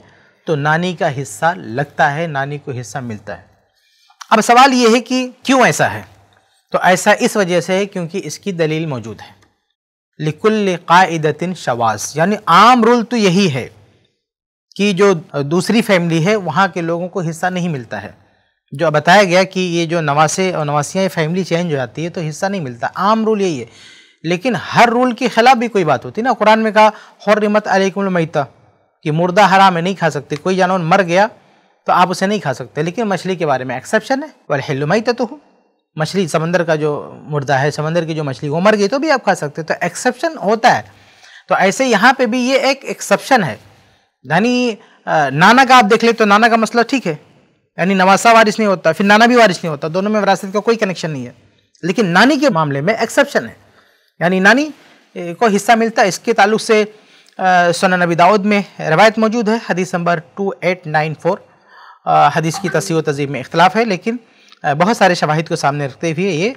तो नानी का हिस्सा लगता है नानी को हिस्सा मिलता है अब सवाल यह है कि क्यों ऐसा है तो ऐसा इस वजह से है क्योंकि इसकी दलील मौजूद है लिकुल कायदतिन शवास यानी आम रूल तो यही है कि जो दूसरी फैमिली है वहाँ के लोगों को हिस्सा नहीं मिलता है जो बताया गया कि ये जो नवासे और नवासियाँ फैमिली चेंज हो जाती है तो हिस्सा नहीं मिलता आम रूल यही है लेकिन हर रूल के खिलाफ भी कोई बात होती ना कुरान में कहा हरमत अलमता कि मुर्दा हराम है नहीं खा सकते कोई जानवर मर गया तो आप उसे नहीं खा सकते लेकिन मछली के बारे में एक्सेप्शन है वह हिलुमता तो मछली समंदर का जो मुर्दा है समंदर की जो मछली वो मर गई तो भी आप खा सकते तो एक्सेप्शन होता है तो ऐसे यहाँ पे भी ये एक एक्सेप्शन है यानी नाना का आप देख ले तो नाना का मसला ठीक है यानी नवासा वारिश नहीं होता फिर नाना भी वारिश नहीं होता दोनों में विरासत का कोई कनेक्शन नहीं है लेकिन नानी के मामले में एक्सेप्शन है यानी नानी को हिस्सा मिलता है इसके ताल्लुक से सोना नबी दाऊद में रवायत मौजूद है हदीस number two eight nine four हदीस की तसी व तजीब में इख्तलाफ है लेकिन बहुत सारे शवाहिद को सामने रखते हुए ये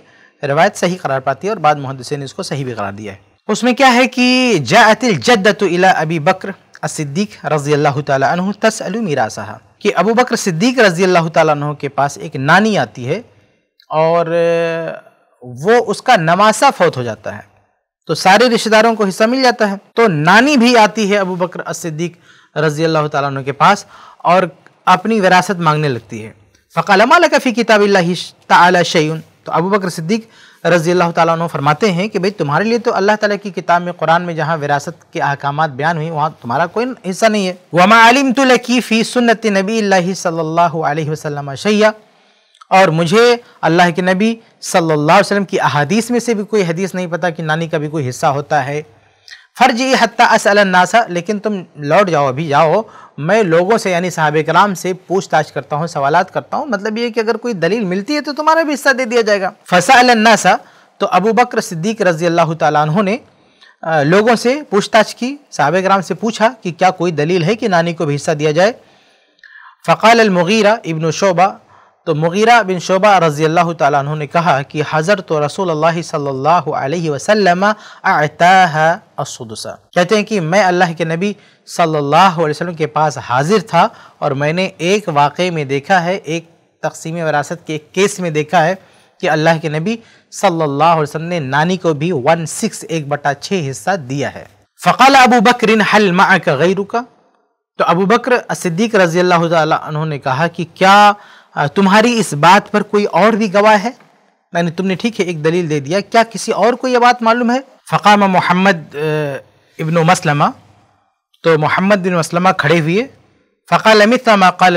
रवायत सही करार पाती है और बाद मुहदसे ने इसको सही भी करार दिया है उसमें क्या है कि जातिल जद्दत इला अबी बकर सिद्दीक रजी अल्लाह तु मीरा साहब कि अबू बकर सिद्दीक रजी अल्लाह तु के पास एक नानी आती है और वो उसका नवासा फौत हो जाता है तो सारे रिश्तेदारों को हिस्सा मिल जाता है तो नानी भी आती है अबू बकर असद्दीक रजी अल्लाह तु के पास और अपनी विरासत मांगने लगती है फ़कालमा फ़ी किताब तयन तो अबू बकर सिद्दीक रजी अल्लाह तु फरमाते हैं कि भाई तुम्हारे लिए तो अल्लाह ताला की किताब में कुरान में जहाँ विरासत के अहकाम बयान हुई वहाँ तुम्हारा कोई हिस्सा नहीं है वमा आलिम तो लकी फ़ी सुन्नत नबी सल्ला वसलम शैया और मुझे अल्लाह के नबी सल्लल्लाहु अलैहि वसल्लम की अहादीस में से भी कोई हदीस नहीं पता कि नानी का भी कोई हिस्सा होता है फ़र्ज ये हती असलनासा लेकिन तुम लौट जाओ अभी जाओ मैं लोगों से यानी साहब कराम से पूछताछ करता हूँ सवाल करता हूँ मतलब ये कि अगर कोई दलील मिलती है तो तुम्हारा भी हिस्सा दे दिया जाएगा फसा अलनासा तो अबू बकर सिद्दीक रजी अल्लाह तु ने लोगों से पूछताछ की साहब कराम से पूछा कि क्या कोई दलील है कि नानी को भी हिस्सा दिया जाए फ़काल अलमगीरा इबन शोबा तो मुगीरा बिन शोबा रजी अल्लाह तु ने कहा कि हज़र तो रसूल अल्लाह सल्लल्लाहु अलैहि वसल्लम असुदसा कहते हैं कि मैं अल्लाह के नबी सल्लल्लाहु अलैहि वसल्लम के पास हाजिर था और मैंने एक वाक़े में देखा है एक तकसीम वरासत के एक केस में देखा है कि अल्लाह के नबी सल्लल्लाहु अलैहि वसल्लम ने नानी को भी वन सिक्स एक बटा छः हिस्सा दिया है फ़कल अबू बकर हल मा गई तो अबू बकर सिद्दीक रजी अल्लाह ने कहा कि क्या तुम्हारी इस बात पर कोई और भी गवाह है मैंने तुमने ठीक है एक दलील दे दिया क्या किसी और को यह बात मालूम है फ़काम मोहम्मद इब्न मसलमा तो मोहम्मद बिन मसलमा खड़े हुए फ़काल अमित मकाल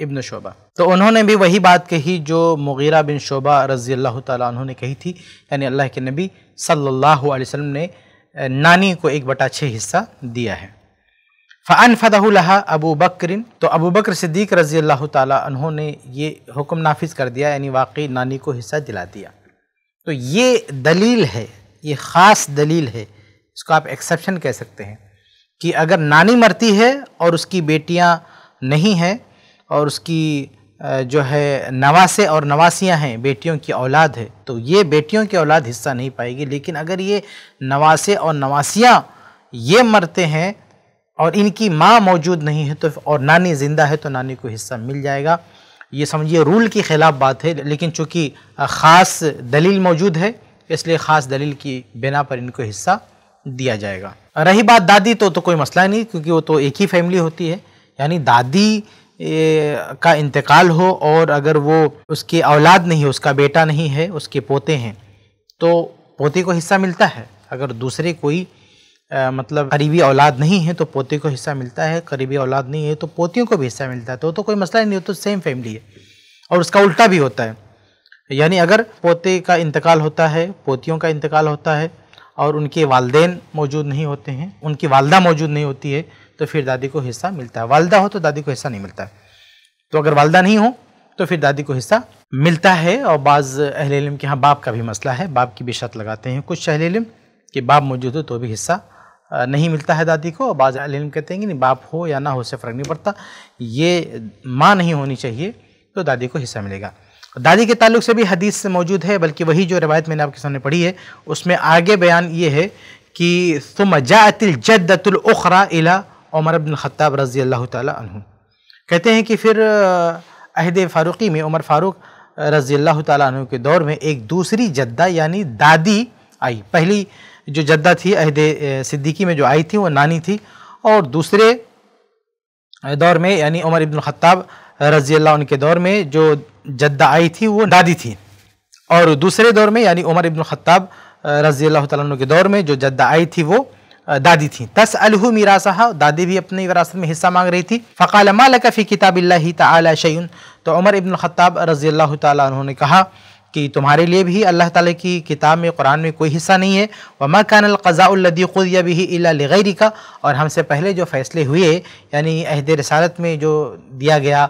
इब्न शोबा तो उन्होंने भी वही बात कही जो मुगीरा बिन शोबा रज़ी अल्लाह तह ने कही थी यानी अल्लाह के नबी सल्ला वसम ने नानी को एक बटा छः हिस्सा दिया है फ़ान फ़तह अबू बकर तो अबू बकर सिद्दीक रज़ी अल्लाह तहों ने ये हुक्म नाफिज कर दिया यानी वाकई नानी को हिस्सा दिला दिया तो ये दलील है ये ख़ास दलील है इसको आप एक्सेप्शन कह सकते हैं कि अगर नानी मरती है और उसकी बेटियाँ नहीं हैं और उसकी जो है नवासे और नवासियाँ हैं बेटियों की औलाद है तो ये बेटियों की औलाद हिस्सा नहीं पाएगी लेकिन अगर ये नवासे और नवासियाँ ये मरते हैं और इनकी माँ मौजूद नहीं है तो और नानी ज़िंदा है तो नानी को हिस्सा मिल जाएगा ये समझिए रूल के ख़िलाफ़ बात है लेकिन चूँकि ख़ास दलील मौजूद है इसलिए ख़ास दलील की बिना पर इनको हिस्सा दिया जाएगा रही बात दादी तो तो कोई मसला नहीं क्योंकि वो तो एक ही फैमिली होती है यानी दादी का इंतकाल हो और अगर वो उसकी औलाद नहीं है उसका बेटा नहीं है उसके पोते हैं तो पोते को हिस्सा मिलता है अगर दूसरे कोई आ, मतलब करीबी औलाद नहीं है तो पोते को हिस्सा मिलता है करीबी औलाद नहीं है तो पोतियों को भी हिस्सा मिलता है तो तो कोई मसला नहीं हो तो सेम फैमिली है और उसका उल्टा भी होता है यानी अगर पोते का इंतकाल होता है पोतियों का इंतकाल होता है और उनके वालदेन मौजूद नहीं होते हैं उनकी वालदा मौजूद नहीं होती है तो फिर दादी को हिस्सा मिलता है वालदा हो तो दादी को हिस्सा नहीं मिलता है तो अगर वालदा नहीं हो तो फिर दादी को हिस्सा मिलता है और बाज़ अहल के यहाँ बाप का भी मसला है बाप की भी शत लगाते हैं कुछ अहिल इलम कि बाप मौजूद हो तो भी हिस्सा नहीं मिलता है दादी को बाज कहते हैं कि नहीं बाप हो या ना हो उससे फ़र्क नहीं पड़ता ये माँ नहीं होनी चाहिए तो दादी को हिस्सा मिलेगा दादी के ताल्लुक से भी हदीस से मौजूद है बल्कि वही जो रवायत मैंने आपके सामने पढ़ी है उसमें आगे बयान ये है कि तुम जातिल जदतुलखरा इला उमर अबिन ख़त्ताब रज़ी अल्लाह तहु कहते हैं कि फिर अहद फ़ारूक़ी में उमर फ़ारूक रज़ी अल्लाह तु के दौर में एक दूसरी जद्दा यानी दादी आई पहली जो जद्दा थी अहद सिद्दीकी में जो आई थी वो नानी थी और दूसरे दौर में यानी उमर इब्न ख़त्ताब रजी अल्लाह उनके दौर में जो जद्दा आई थी वो दादी थी और दूसरे दौर में यानी उमर इब्न ख़त्ताब रजी अल्लाह तु के दौर में जो जद्दा आई थी वो दादी थी तस अलहू मीरासा दादी भी अपनी विरासत में हिस्सा मांग रही थी फ़काल मालकफ़ी किताबिल्ला तला शयुन तो उमर इब्न ख़त्ताब रजी अल्लाह तु कहा कि तुम्हारे लिए भी अल्लाह ताला की किताब में कुरान में कोई हिस्सा नहीं है वमा कानल क़ज़ाउल्लदी खुद भी लगैरी का और हमसे पहले जो फ़ैसले हुए यानी अहद रसालत में जो दिया गया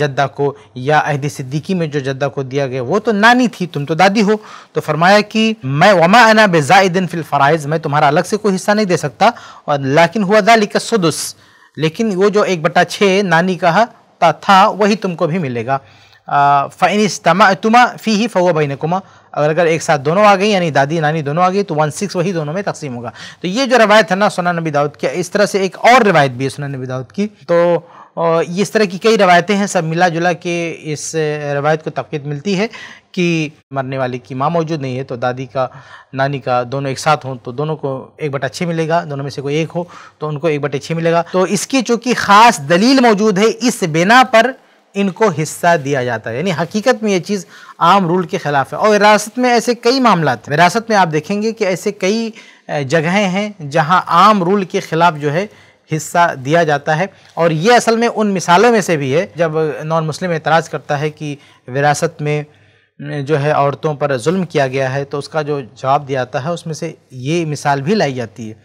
जद्दा को या अहद सिद्दीकी में जो जद्दा को दिया गया वो तो नानी थी तुम तो दादी हो तो फरमाया कि मैं वमा अना बेजाइदिन फिल फ़राइज़ मैं तुम्हारा अलग से कोई हिस्सा नहीं दे सकता और लाकिन हुआ दालिक लिका लेकिन वो जो एक बटा छः नानी का था वही तुमको भी मिलेगा फ़ैन इस्तमा तुमा फ़ी ही फ़ो बहन अगर अगर एक साथ दोनों आ गई यानी दादी नानी दोनों आ गई तो वन सिक्स वही दोनों में तकसीम होगा तो ये जो रवायत है ना सोना नबी दाऊद की इस तरह से एक और रवायत भी है सोना नबी दाऊद की तो इस तरह की कई रवायतें हैं सब मिला जुला के इस रवायत को तकवीद मिलती है कि मरने वाले की माँ मौजूद नहीं है तो दादी का नानी का दोनों एक साथ हों तो दोनों को एक बटा छः मिलेगा दोनों में से कोई एक हो तो उनको एक बटे छः मिलेगा तो इसकी चूँकि ख़ास दलील मौजूद है इस बिना पर इनको हिस्सा दिया जाता है यानी हकीकत में ये चीज़ आम रूल के ख़िलाफ़ है और विरासत में ऐसे कई मामला हैं विरासत में आप देखेंगे कि ऐसे कई जगहें हैं जहाँ आम रूल के ख़िलाफ़ जो है हिस्सा दिया जाता है और ये असल में उन मिसालों में से भी है जब नॉन मुस्लिम एतराज़ करता है कि विरासत में जो है औरतों पर जुल्म किया गया है तो उसका जो जवाब दिया जाता है उसमें से ये मिसाल भी लाई जाती है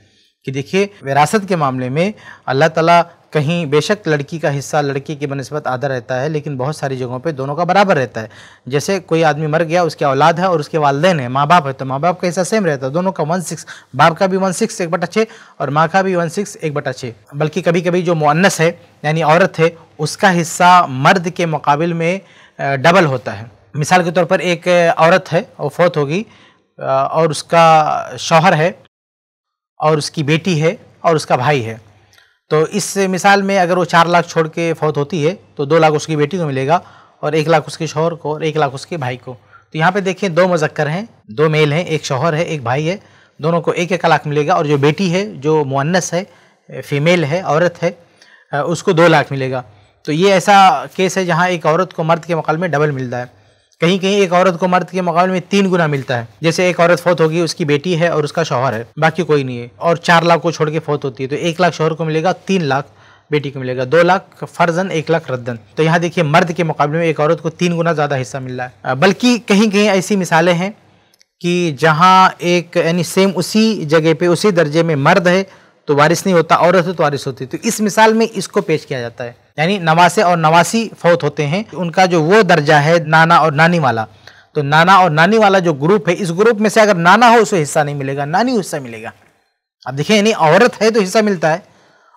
कि देखिए विरासत के मामले में अल्लाह ताला कहीं बेशक लड़की का हिस्सा लड़के की बनस्बत आधा रहता है लेकिन बहुत सारी जगहों पे दोनों का बराबर रहता है जैसे कोई आदमी मर गया उसके औलाद है और उसके वालदेन है माँ बाप है तो माँ बाप का हिस्सा सेम रहता है दोनों का वन सिक्स बाप का भी वन सिक्स एक बटा छः और माँ का भी वन सिक्स एक बटा छः बल्कि कभी कभी जो मुन्नस है यानी औरत है उसका हिस्सा मर्द के मुकाबले में डबल होता है मिसाल के तौर पर एक औरत है और फौत होगी और उसका शौहर है और उसकी बेटी है और उसका भाई है तो इस मिसाल में अगर वो चार लाख छोड़ के फौत होती है तो दो लाख उसकी बेटी को मिलेगा और एक लाख उसके शोहर को और एक लाख उसके भाई को तो यहाँ पे देखिए दो मजक्कर हैं दो मेल हैं एक शोहर है एक भाई है दोनों को एक एक लाख मिलेगा और जो बेटी है जो मुन्नस है फीमेल है औरत है उसको दो लाख मिलेगा तो ये ऐसा केस है जहाँ एक औरत को मर्द के मुकाल में डबल मिलता है कहीं कहीं एक औरत को मर्द के मुकाबले में तीन गुना मिलता है जैसे एक औरत फौत होगी उसकी बेटी है और उसका शोहर है बाकी कोई नहीं है और चार लाख को छोड़ के फौत होती है तो एक लाख शोहर को मिलेगा तीन लाख बेटी को मिलेगा दो लाख फर्जन एक लाख रद्दन तो यहाँ देखिए मर्द के मुकाबले में एक औरत को तीन गुना ज़्यादा हिस्सा मिल रहा है बल्कि कहीं कहीं ऐसी मिसालें हैं कि जहाँ एक यानी सेम उसी जगह पे उसी दर्जे में मर्द है तो वारिस नहीं होता औरत हो तो वारिस होती तो इस मिसाल में इसको पेश किया जाता है यानी नवासे और नवासी फौत होते हैं उनका जो वो दर्जा है नाना और नानी वाला तो नाना और नानी वाला जो ग्रुप है इस ग्रुप में से अगर नाना हो उसे हिस्सा नहीं मिलेगा नानी हिस्सा मिलेगा अब देखिए यानी औरत है तो हिस्सा मिलता है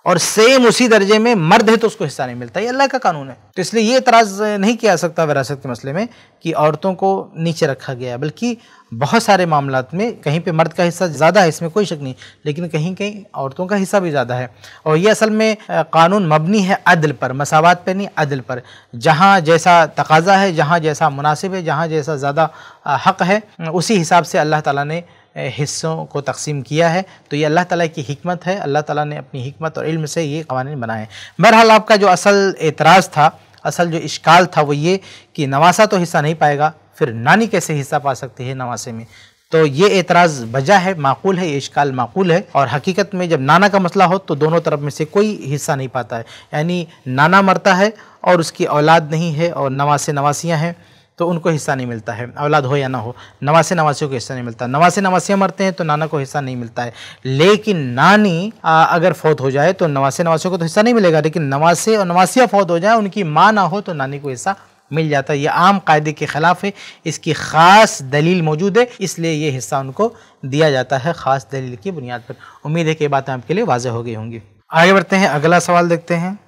और सेम उसी दर्जे में मर्द है तो उसको हिस्सा नहीं मिलता ये अल्लाह का कानून है तो इसलिए ये इतराज़ नहीं किया सकता विरासत के मसले में कि औरतों को नीचे रखा गया बल्कि बहुत सारे मामला में कहीं पे मर्द का हिस्सा ज़्यादा है इसमें कोई शक नहीं लेकिन कहीं कहीं औरतों का हिस्सा भी ज़्यादा है और ये असल में कानून मबनी है अदल पर मसावत पर नहीं अदल पर जहाँ जैसा तकाजा है जहाँ जैसा मुनासिब है जहाँ जैसा ज़्यादा हक है उसी हिसाब से अल्लाह ताला ने हिस्सों को तकसीम किया है तो ये अल्लाह ताला की हमत है अल्लाह ताला ने अपनी हमत और इल्म से ये कवानीन बनाए हैं बहरहाल आपका जो असल एतराज़ था असल जो इश्काल था वो ये कि नवासा तो हिस्सा नहीं पाएगा फिर नानी कैसे हिस्सा पा सकती है नवासे में तो ये एतराज़ वजह है माकूल है ये इश्काल माकूल है और हकीकत में जब नाना का मसला हो तो दोनों तरफ में से कोई हिस्सा नहीं पाता है यानी नाना मरता है और उसकी औलाद नहीं है और नवासे नवासियाँ हैं तो उनको हिस्सा नहीं मिलता है औलाद हो या ना हो नवासे नवासियों को हिस्सा नहीं मिलता नवासे नवासियाँ मरते हैं तो नाना को हिस्सा नहीं मिलता है लेकिन नानी आ, अगर फौत हो जाए तो नवासे नवासियों को तो हिस्सा नहीं मिलेगा लेकिन नवासे और नवासिया फौत हो जाए उनकी माँ ना हो तो नानी को हिस्सा मिल जाता है ये आम कायदे के ख़िलाफ़ है इसकी ख़ास दलील मौजूद है इसलिए ये हिस्सा उनको दिया जाता है ख़ास दलील की बुनियाद पर उम्मीद है कि ये बातें आपके लिए वाजह हो गई होंगी आगे बढ़ते हैं अगला सवाल देखते हैं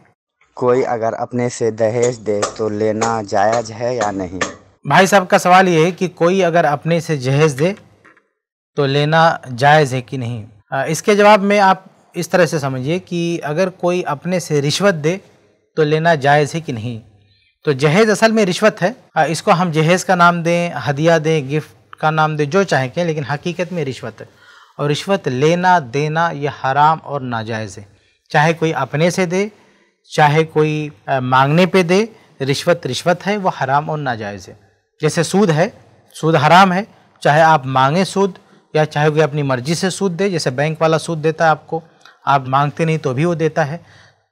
कोई अगर अपने से दहेज दे तो लेना जायज़ है या नहीं भाई साहब का सवाल ये है कि कोई अगर अपने से जहेज दे तो लेना जायज़ है कि नहीं इसके जवाब में आप इस तरह से समझिए कि अगर कोई अपने से रिश्वत दे तो लेना जायज़ है कि नहीं तो जहेज़ असल में रिश्वत है इसको हम जहेज़ का नाम दें हदिया दें गिफ्ट का नाम दें जो चाहें कहें लेकिन हकीकत में रिश्वत है और रिश्वत लेना देना यह हराम और नाजायज़ है चाहे कोई अपने से दे चाहे कोई मांगने पे दे रिश्वत रिश्वत है वह हराम और नाजायज़ है जैसे सूद है सूद हराम है चाहे आप मांगे सूद या चाहे कोई अपनी मर्जी से सूद दे जैसे बैंक वाला सूद देता है आपको आप मांगते नहीं तो भी वो देता है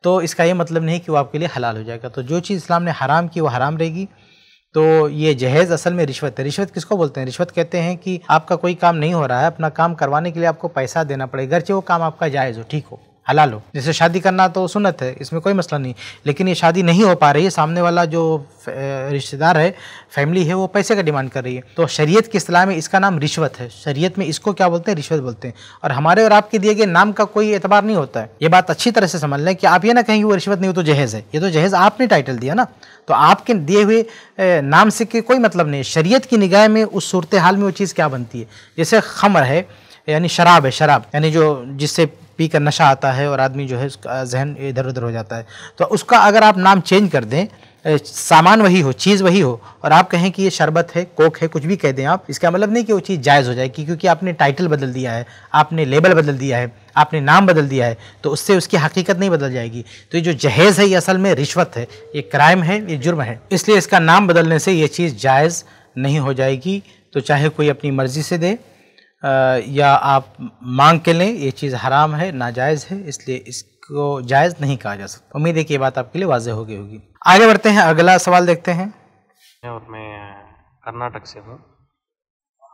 तो इसका ये मतलब नहीं कि वो आपके लिए हलाल हो जाएगा तो जो चीज़ इस्लाम ने हराम की वो हराम रहेगी तो ये जहेज़ असल में रिश्वत है रिश्वत किसको बोलते हैं रिश्वत कहते हैं कि आपका कोई काम नहीं हो रहा है अपना काम करवाने के लिए आपको पैसा देना पड़ेगा गरचे वो काम आपका जायज़ हो ठीक हो हलाल हो जैसे शादी करना तो सुनत है इसमें कोई मसला नहीं लेकिन ये शादी नहीं हो पा रही है सामने वाला जो रिश्तेदार है फैमिली है वो पैसे का डिमांड कर रही है तो शरीयत की असलाह में इसका नाम रिश्वत है शरीयत में इसको क्या बोलते हैं रिश्वत बोलते हैं और हमारे और आपके दिए गए नाम का कोई एतबार नहीं होता है ये बात अच्छी तरह से समझ लें कि आप ये ना कहेंगे वो रिश्वत नहीं हो तो जहेज़ है ये तो जहेज़ आपने टाइटल दिया ना तो आपके दिए हुए नाम से के कोई मतलब नहीं है शरीयत की निगाह में उस सूरत हाल में वो चीज़ क्या बनती है जैसे खमर है यानी शराब है शराब यानी जो जिससे पी का नशा आता है और आदमी जो है उसका जहन इधर उधर हो जाता है तो उसका अगर आप नाम चेंज कर दें सामान वही हो चीज़ वही हो और आप कहें कि ये शरबत है कोक है कुछ भी कह दें आप इसका मतलब नहीं कि वो चीज़ जायज़ हो जाएगी क्योंकि आपने टाइटल बदल दिया है आपने लेबल बदल दिया है आपने नाम बदल दिया है तो उससे उसकी हकीकत नहीं बदल जाएगी तो ये जो जहेज़ है ये असल में रिश्वत है ये क्राइम है ये जुर्म है इसलिए इसका नाम बदलने से ये चीज़ जायज़ नहीं हो जाएगी तो चाहे कोई अपनी मर्ज़ी से दे या आप मांग के लें ये चीज़ हराम है नाजायज़ है इसलिए इसको जायज़ नहीं कहा जा सकता उम्मीद है कि ये बात आपके लिए वाजह हो गई होगी आगे बढ़ते हैं अगला सवाल देखते हैं और मैं कर्नाटक से हूँ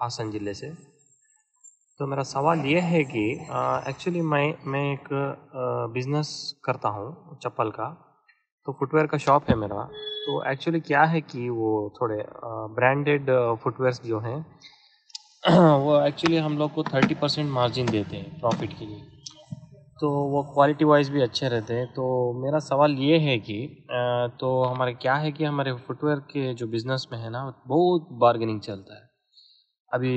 हासन ज़िले से तो मेरा सवाल ये है कि एक्चुअली मैं मैं एक बिज़नेस करता हूँ चप्पल का तो फुटवेयर का शॉप है मेरा तो एक्चुअली क्या है कि वो थोड़े ब्रांडेड फुटवेयर्स जो हैं <clears throat> वो एक्चुअली हम लोग को थर्टी परसेंट मार्जिन देते हैं प्रॉफिट के लिए तो वो क्वालिटी वाइज भी अच्छे रहते हैं तो मेरा सवाल ये है कि तो हमारे क्या है कि हमारे फुटवेयर के जो बिज़नेस में है ना बहुत बार्गेनिंग चलता है अभी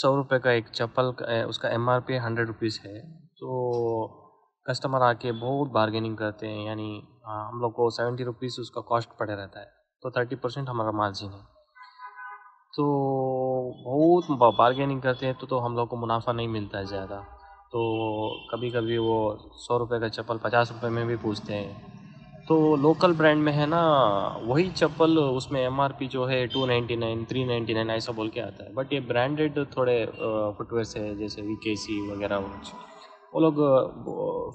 सौ रुपये का एक चप्पल उसका M R P hundred rupees है तो कस्टमर आके बहुत बार्गेनिंग करते हैं यानी हम लोग को सेवेंटी रुपीज़ उसका कॉस्ट पड़े रहता है तो थर्टी परसेंट हमारा मार्जिन है तो बहुत बारगेनिंग करते हैं तो तो हम लोग को मुनाफा नहीं मिलता है ज़्यादा तो कभी कभी वो सौ रुपये का चप्पल पचास रुपये में भी पूछते हैं तो लोकल ब्रांड में है ना वही चप्पल उसमें एम जो है two ninety nine three ninety nine ऐसा बोल के आता है बट ये ब्रांडेड थोड़े फुटवेयर से जैसे वी के सी वगैरह वो लोग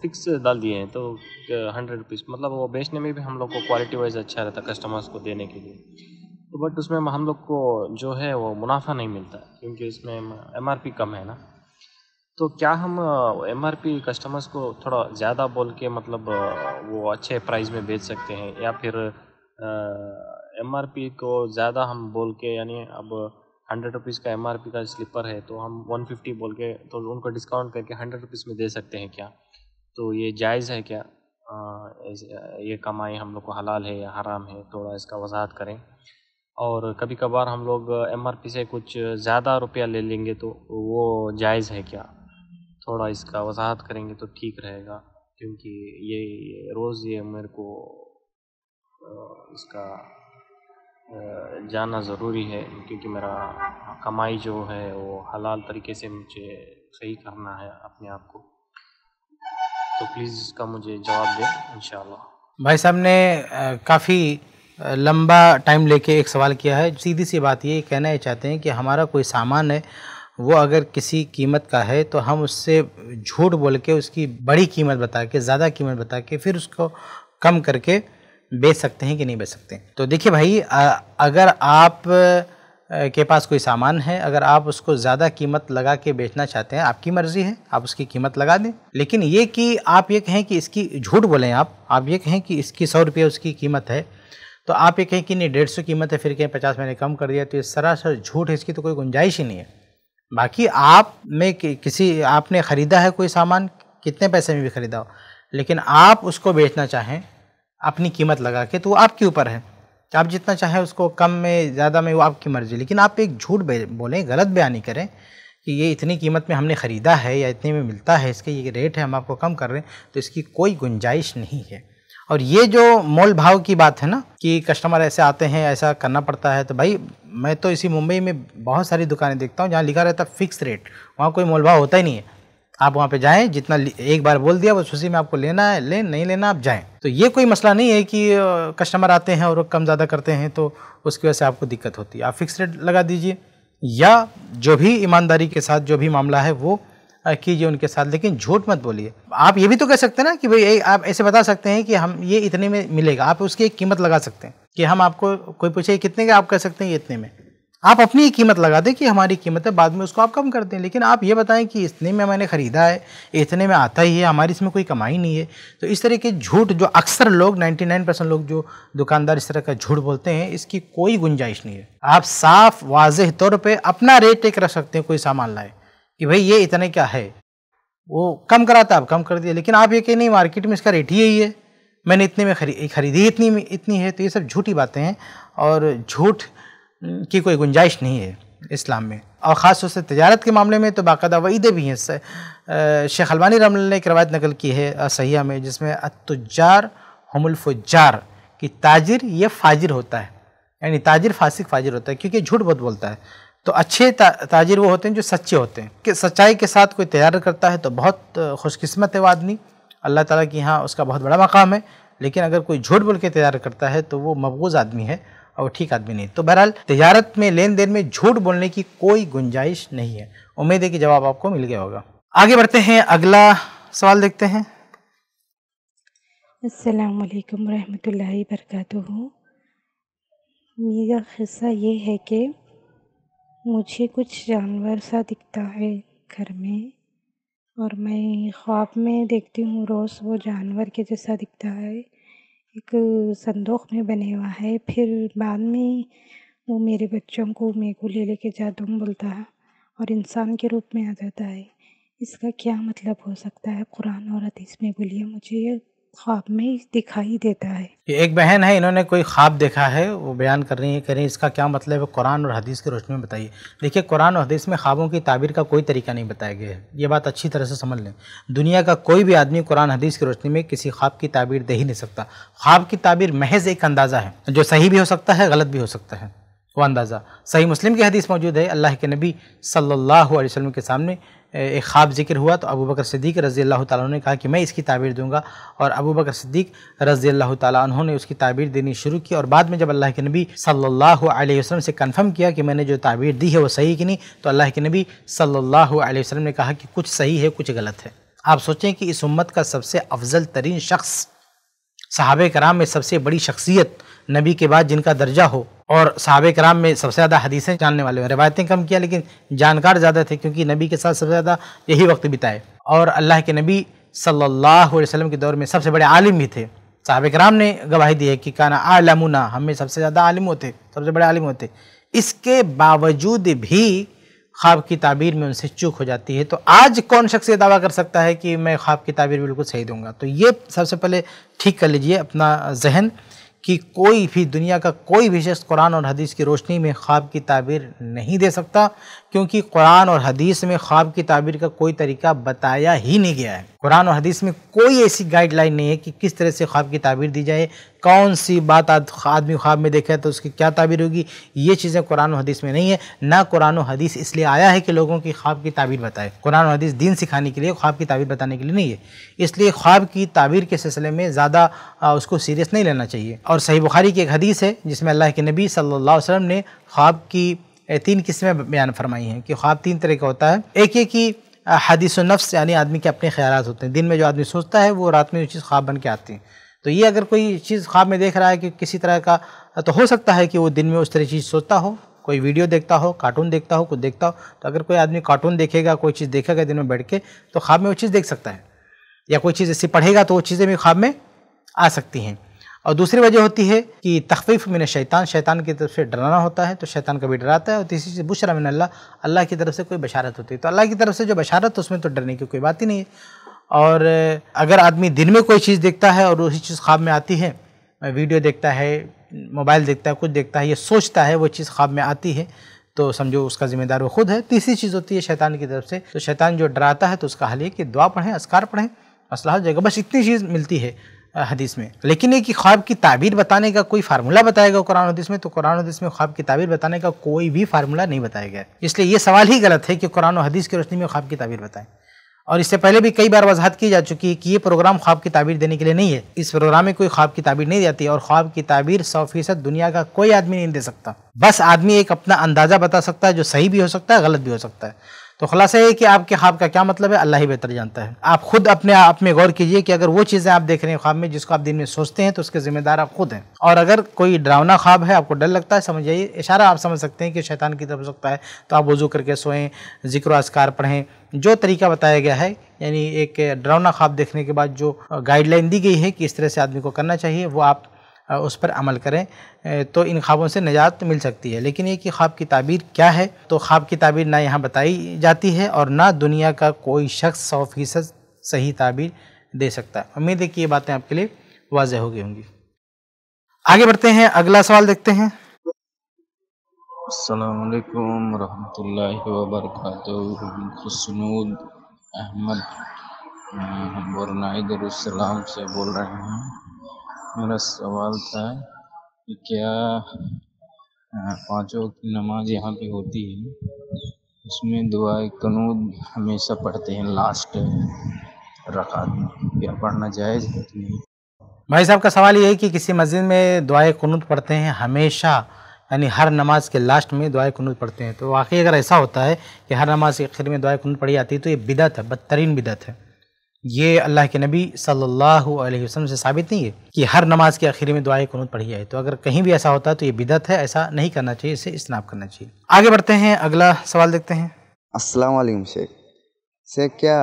फिक्स डाल दिए हैं तो हंड्रेड रुपीज़ मतलब वो बेचने में भी हम लोग को क्वालिटी वाइज अच्छा रहता है कस्टमर्स को देने के लिए तो बट उसमें हम लोग को जो है वो मुनाफा नहीं मिलता क्योंकि इसमें एम कम है ना तो क्या हम एम कस्टमर्स को थोड़ा ज़्यादा बोल के मतलब वो अच्छे प्राइस में बेच सकते हैं या फिर एम को ज़्यादा हम बोल के यानी अब हंड्रेड रुपीज़ का एम का स्लीपर है तो हम वन फिफ्टी बोल के तो उनको डिस्काउंट करके हंड्रेड रुपीज़ में दे सकते हैं क्या तो ये जायज़ है क्या आ, ये कमाई हम लोग को हलाल है या हराम है थोड़ा इसका वजाहत करें और कभी कभार हम लोग एमआरपी से कुछ ज़्यादा रुपया ले लेंगे तो वो जायज़ है क्या थोड़ा इसका वजाहत करेंगे तो ठीक रहेगा क्योंकि ये, ये रोज़ ये मेरे को इसका जाना ज़रूरी है क्योंकि मेरा कमाई जो है वो हलाल तरीके से मुझे सही करना है अपने आप को तो प्लीज़ इसका मुझे जवाब दें इन भाई साहब ने काफ़ी लंबा टाइम लेके एक सवाल किया है सीधी सी बात ये कहना ये चाहते हैं कि हमारा कोई सामान है वो अगर किसी कीमत का है तो हम उससे झूठ बोल के उसकी बड़ी कीमत बता के ज़्यादा कीमत बता के फिर उसको कम करके बेच सकते हैं कि नहीं बेच सकते तो देखिए भाई अगर आप के पास कोई सामान है अगर आप उसको ज़्यादा कीमत लगा के बेचना चाहते हैं आपकी मर्ज़ी है आप उसकी कीमत लगा दें लेकिन ये कि आप ये कहें कि इसकी झूठ बोलें आप आप ये कहें कि इसकी सौ रुपये उसकी कीमत है तो आप ये कहें कि नहीं डेढ़ सौ कीमत है फिर कहें पचास मैंने कम कर दिया तो ये सरासर झूठ है इसकी तो कोई गुंजाइश ही नहीं है बाकी आप में कि, किसी आपने ख़रीदा है कोई सामान कितने पैसे में भी ख़रीदा हो लेकिन आप उसको बेचना चाहें अपनी कीमत लगा के तो वो आपके ऊपर है आप जितना चाहें उसको कम में ज़्यादा में वो आपकी मर्ज़ी लेकिन आप एक झूठ बोलें गलत बयानी करें कि ये इतनी कीमत में हमने ख़रीदा है या इतने में मिलता है इसके ये रेट है हम आपको कम कर रहे हैं तो इसकी कोई गुंजाइश नहीं है और ये जो मोल भाव की बात है ना कि कस्टमर ऐसे आते हैं ऐसा करना पड़ता है तो भाई मैं तो इसी मुंबई में बहुत सारी दुकानें देखता हूँ जहाँ लिखा रहता है फिक्स रेट वहाँ कोई मोल भाव होता ही नहीं है आप वहाँ पे जाएं जितना एक बार बोल दिया बस उसी में आपको लेना है ले नहीं लेना आप जाएं तो ये कोई मसला नहीं है कि कस्टमर आते हैं और कम ज़्यादा करते हैं तो उसकी वजह से आपको दिक्कत होती है आप फिक्स रेट लगा दीजिए या जो भी ईमानदारी के साथ जो भी मामला है वो कीजिए उनके साथ लेकिन झूठ मत बोलिए आप ये भी तो कह सकते हैं ना कि भाई आप ऐसे बता सकते हैं कि हम ये इतने में मिलेगा आप उसकी एक कीमत लगा सकते हैं कि हम आपको कोई पूछे कितने का आप कह सकते हैं इतने में आप अपनी कीमत लगा दें कि हमारी कीमत है बाद में उसको आप कम कर दें लेकिन आप ये बताएं कि इतने में मैंने ख़रीदा है इतने में आता ही है हमारी इसमें कोई कमाई नहीं है तो इस तरह के झूठ जो अक्सर लोग 99 परसेंट लोग जो दुकानदार इस तरह का झूठ बोलते हैं इसकी कोई गुंजाइश नहीं है आप साफ वाजह तौर पर अपना रेट एक रख सकते हैं कोई सामान लाए कि भाई ये इतने का है वो कम करा था आप कम कर दिया लेकिन आप ये कहीं नहीं मार्केट में इसका रेट ही यही है मैंने इतने में खरी खरीदी इतनी में इतनी है तो ये सब झूठी बातें हैं और झूठ की कोई गुंजाइश नहीं है इस्लाम में और ख़ास तौर से तजारत के मामले में तो बाकायदा वईदे भी हैं शेख अलवानी रमल ने एक रवायत नकल की है सयाह में जिसमें अतुजार हमुलफुजार कि ताजिर ये फाजिर होता है यानी ताजिर फासिक फाजिर होता है क्योंकि झूठ बहुत बोलता है तो अच्छे ता, ताजिर वो होते हैं जो सच्चे होते हैं कि सच्चाई के साथ कोई तैयार करता है तो बहुत खुशकिस्मत है वो आदमी अल्लाह ताला की यहाँ उसका बहुत बड़ा मकाम है लेकिन अगर कोई झूठ बोल के तैयार करता है तो वो मबगूज़ आदमी है और ठीक आदमी नहीं तो बहरहाल तजारत में लेन देन में झूठ बोलने की कोई गुंजाइश नहीं है उम्मीद है कि जवाब आपको मिल गया होगा आगे बढ़ते हैं अगला सवाल देखते हैं अस्सलाम वालेकुम रहमतुल्लाहि मेरा हिस्सा ये है कि मुझे कुछ जानवर सा दिखता है घर में और मैं ख्वाब में देखती हूँ रोज़ वो जानवर के जैसा दिखता है एक संदूक में बने हुआ है फिर बाद में वो मेरे बच्चों को मे को ले लेके जा दूँ बोलता है और इंसान के रूप में आ जाता है इसका क्या मतलब हो सकता है कुरान और हदीस में बोलिए मुझे ये ख्वाब में दिखाई देता है एक बहन है इन्होंने कोई ख्वाब देखा है वो बयान कर रही है कह रही है इसका क्या मतलब है कुरान और हदीस की रोशनी में बताइए देखिए कुरान और हदीस में ख्वाबों की ताबीर का कोई तरीका नहीं बताया गया है ये बात अच्छी तरह से समझ लें दुनिया का कोई भी आदमी कुरान हदीस की रोशनी में किसी ख्वाब की ताबीर दे ही नहीं सकता ख्वाब की ताबीर महज एक अंदाज़ा है जो सही भी हो सकता है गलत भी हो सकता है वो अंदाज़ा सही मुस्लिम की हदीस मौजूद है अल्लाह के नबी सल्लल्लाहु अलैहि वसल्लम के सामने एक ख्वाब जिक्र हुआ तो अबू बकर सिद्दीक रज़ी अल्लाह ताला ने कहा कि मैं इसकी ताबीर दूंगा और अबू बकर सिद्दीक रज़ी अल्लाह ताला उन्होंने उसकी ताबीर देनी शुरू की और बाद में जब अल्लाह के नबी सल्लल्लाहु अलैहि वसल्लम से कंफर्म किया कि मैंने जो ताबीर दी है वो सही कि नहीं तो अल्लाह के नबी सल्लल्लाहु अलैहि वसल्लम ने कहा कि कुछ सही है कुछ गलत है आप सोचें कि इस उम्मत का सबसे अफजल तरीन शख्स सहाबे कराम में सबसे बड़ी शख्सियत नबी के बाद जिनका दर्जा हो और साहब कराम में सबसे ज़्यादा हदीसें जानने वाले रिवायतें कम किया लेकिन जानकार ज़्यादा थे क्योंकि नबी के साथ सबसे ज़्यादा यही वक्त बिताए और अल्लाह के नबी सल्लल्लाहु अलैहि वसल्लम के दौर में सबसे बड़े आलिम भी थे साहब कराम ने गवाही दी है कि काना आलमुना हमें सबसे ज़्यादा आलिम होते सबसे बड़े आलिम होते इसके बावजूद भी ख्वाब की ताबीर में उनसे चूक हो जाती है तो आज कौन शख्स ये दावा कर सकता है कि मैं ख्वाब की ताबीर बिल्कुल सही दूंगा तो ये सबसे पहले ठीक कर लीजिए अपना जहन कि कोई भी दुनिया का कोई भी शख्स कुरान और हदीस की रोशनी में ख्वाब की ताबीर नहीं दे सकता क्योंकि कुरान और हदीस में ख्वाब की ताबीर का कोई तरीका बताया ही नहीं गया है कुरान और हदीस में कोई ऐसी गाइडलाइन नहीं है कि किस तरह से ख्वाब की ताबीर दी जाए कौन सी बात आदमी ख्वाब में देखे तो उसकी क्या ताबीर होगी ये चीज़ें कुरान हदीस में नहीं है ना कुरान हदीस इसलिए आया है कि लोगों की ख्वाब की ताबीर बताए कुरान हदीस दीन सिखाने के लिए ख्वाब की ताबीर बताने के लिए नहीं है इसलिए ख्वाब की ताबीर के सिलसिले में ज़्यादा उसको सीरियस नहीं लेना चाहिए और सही बुखारी की एक हदीस है जिसमें अल्लाह के नबी सल्ला वसलम ने ख्वाब की तीन किस्में बयान फरमाई हैं कि ख्वाब तीन तरह का होता है एक ये कि हदीस नफ्स यानी आदमी के अपने ख्याल होते हैं दिन में जो आदमी सोचता है वो रात में जो चीज़ ख्वाब बन के आती हैं तो ये अगर कोई चीज़ ख्वाब में देख रहा है कि किसी तरह का तो हो सकता है कि वो दिन में उस तरह चीज़ सोचता हो कोई वीडियो देखता हो कार्टून देखता हो कुछ देखता हो तो अगर कोई आदमी कार्टून देखेगा कोई चीज़ देखेगा दिन में बैठ के तो ख्वाब में वो चीज़ देख सकता है या कोई चीज़ ऐसी पढ़ेगा तो वो चीज़ें भी ख्वाब में आ सकती हैं और दूसरी वजह होती है कि तखफ़ीफ़ मैंने शैतान शैतान की तरफ से डराना होता है तो शैतान कभी डराता है और तीसरी चीज़ बुशरा मिन अल्लाह अल्लाह की तरफ से कोई बशारत होती है तो अल्लाह की तरफ से जो बशारत उसमें तो डरने की कोई बात ही नहीं है और अगर आदमी दिन में कोई चीज़ देखता है और उसी चीज़ ख्वाब में आती है वीडियो देखता है मोबाइल देखता है कुछ देखता है ये सोचता है वो चीज़ ख्वाब में आती है तो समझो उसका जिम्मेदार वो खुद है तीसरी चीज़ होती है शैतान की तरफ से तो शैतान जो डराता है तो उसका हल ये कि दुआ पढ़ें असकार पढ़ें असलाह हो जाएगा बस इतनी चीज़ मिलती है हदीस में लेकिन ये कि ख्वाब की ताबीर बताने का कोई फार्मूला बताएगा कुरान हदीस में तो कुरान हदीस में ख्वाब की ताबीर बताने का कोई भी फार्मूला नहीं बताया गया इसलिए ये सवाल ही गलत है कि कुरान हदीस की रोशनी में ख्वाब की ताबीर बताएं और इससे पहले भी कई बार वजाहत की जा चुकी है कि ये प्रोग्राम ख्वाब की ताबीर देने के लिए नहीं है इस प्रोग्राम में कोई ख्वाब की ताबीर नहीं जाती और ख्वाब की ताबीर सौ फीसद दुनिया का कोई आदमी नहीं दे सकता बस आदमी एक अपना अंदाज़ा बता सकता है जो सही भी हो सकता है गलत भी हो सकता है तो खुलासा ये कि आपके ख्वाब का क्या मतलब है अल्लाह ही बेहतर जानता है आप खुद अपने आप में गौर कीजिए कि अगर वो चीज़ें आप देख रहे हैं ख्वाब में जिसको आप दिन में सोचते हैं तो उसके जिम्मेदार आप खुद हैं और अगर कोई डरावना ख्वाब है आपको डर लगता है समझ जाइए इशारा आप समझ सकते हैं कि शैतान की तरफ सकता है तो आप वजू करके सोएं जिक्र असकार पढ़ें जो तरीका बताया गया है यानी एक डरावना ख्वाब देखने के बाद जो गाइडलाइन दी गई है कि इस तरह से आदमी को करना चाहिए वो आप उस पर अमल करें तो इन ख्वाबों से निजात मिल सकती है लेकिन ये कि ख्वाब की ताबीर क्या है तो ख्वाब की ताबीर ना यहाँ बताई जाती है और ना दुनिया का कोई शख्स सौ फीसद सही ताबीर दे सकता है उम्मीद है कि ये बातें आपके लिए वाजह हो गई होंगी आगे बढ़ते हैं अगला सवाल देखते हैं असलकम वरहमल वबरक खुशनूद अहमद से बोल रहे हैं मेरा सवाल था कि क्या पाँचों वक्त की नमाज़ यहाँ पे होती है उसमें दुआ कनूद हमेशा पढ़ते हैं लास्ट रखा क्या पढ़ना जायज़ है कि नहीं भाई साहब का सवाल ये है कि किसी मस्जिद में दुआ कनूद पढ़ते हैं हमेशा यानी हर नमाज के लास्ट में दुआ कनूद पढ़ते हैं तो वाकई अगर ऐसा होता है कि हर नमाज के आखिर में दुआ कनूद पढ़ी जाती है तो ये बिदत है बदतरीन बिदत है ये अल्लाह के नबी सल्लल्लाहु अलैहि वसल्लम से साबित नहीं है कि हर नमाज के आखिर में दुआए कनूत पढ़ी जाए तो अगर कहीं भी ऐसा होता है तो ये बिदत है ऐसा नहीं करना चाहिए इसे इस्तेनाब करना चाहिए आगे बढ़ते हैं अगला सवाल देखते हैं अस्सलाम शेख से क्या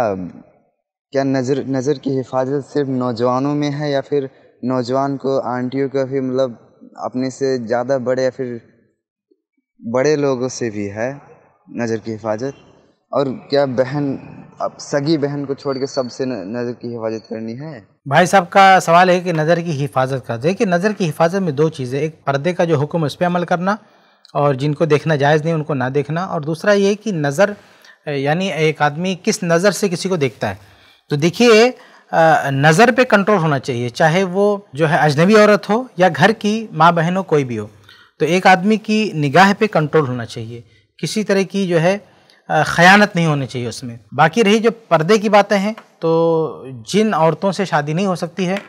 क्या नज़र नज़र की हिफाजत सिर्फ नौजवानों में है या फिर नौजवान को आंटियों का भी मतलब अपने से ज़्यादा बड़े या फिर बड़े लोगों से भी है नज़र की हिफाजत और क्या बहन अब सगी बहन को छोड़ के सबसे नज़र की हिफाजत करनी है भाई साहब का सवाल है कि नज़र की हिफाजत कर देखिए नज़र की हिफाजत में दो चीज़ें एक पर्दे का जो हुक्म उस पर अमल करना और जिनको देखना जायज़ नहीं उनको ना देखना और दूसरा ये कि नज़र यानी एक आदमी किस नज़र से किसी को देखता है तो देखिए नज़र पे कंट्रोल होना चाहिए चाहे वो जो है अजनबी औरत हो या घर की माँ बहन हो कोई भी हो तो एक आदमी की निगाह पे कंट्रोल होना चाहिए किसी तरह की जो है ख़यानत नहीं होनी चाहिए उसमें बाकी रही जो पर्दे की बातें हैं तो जिन औरतों से शादी नहीं हो सकती है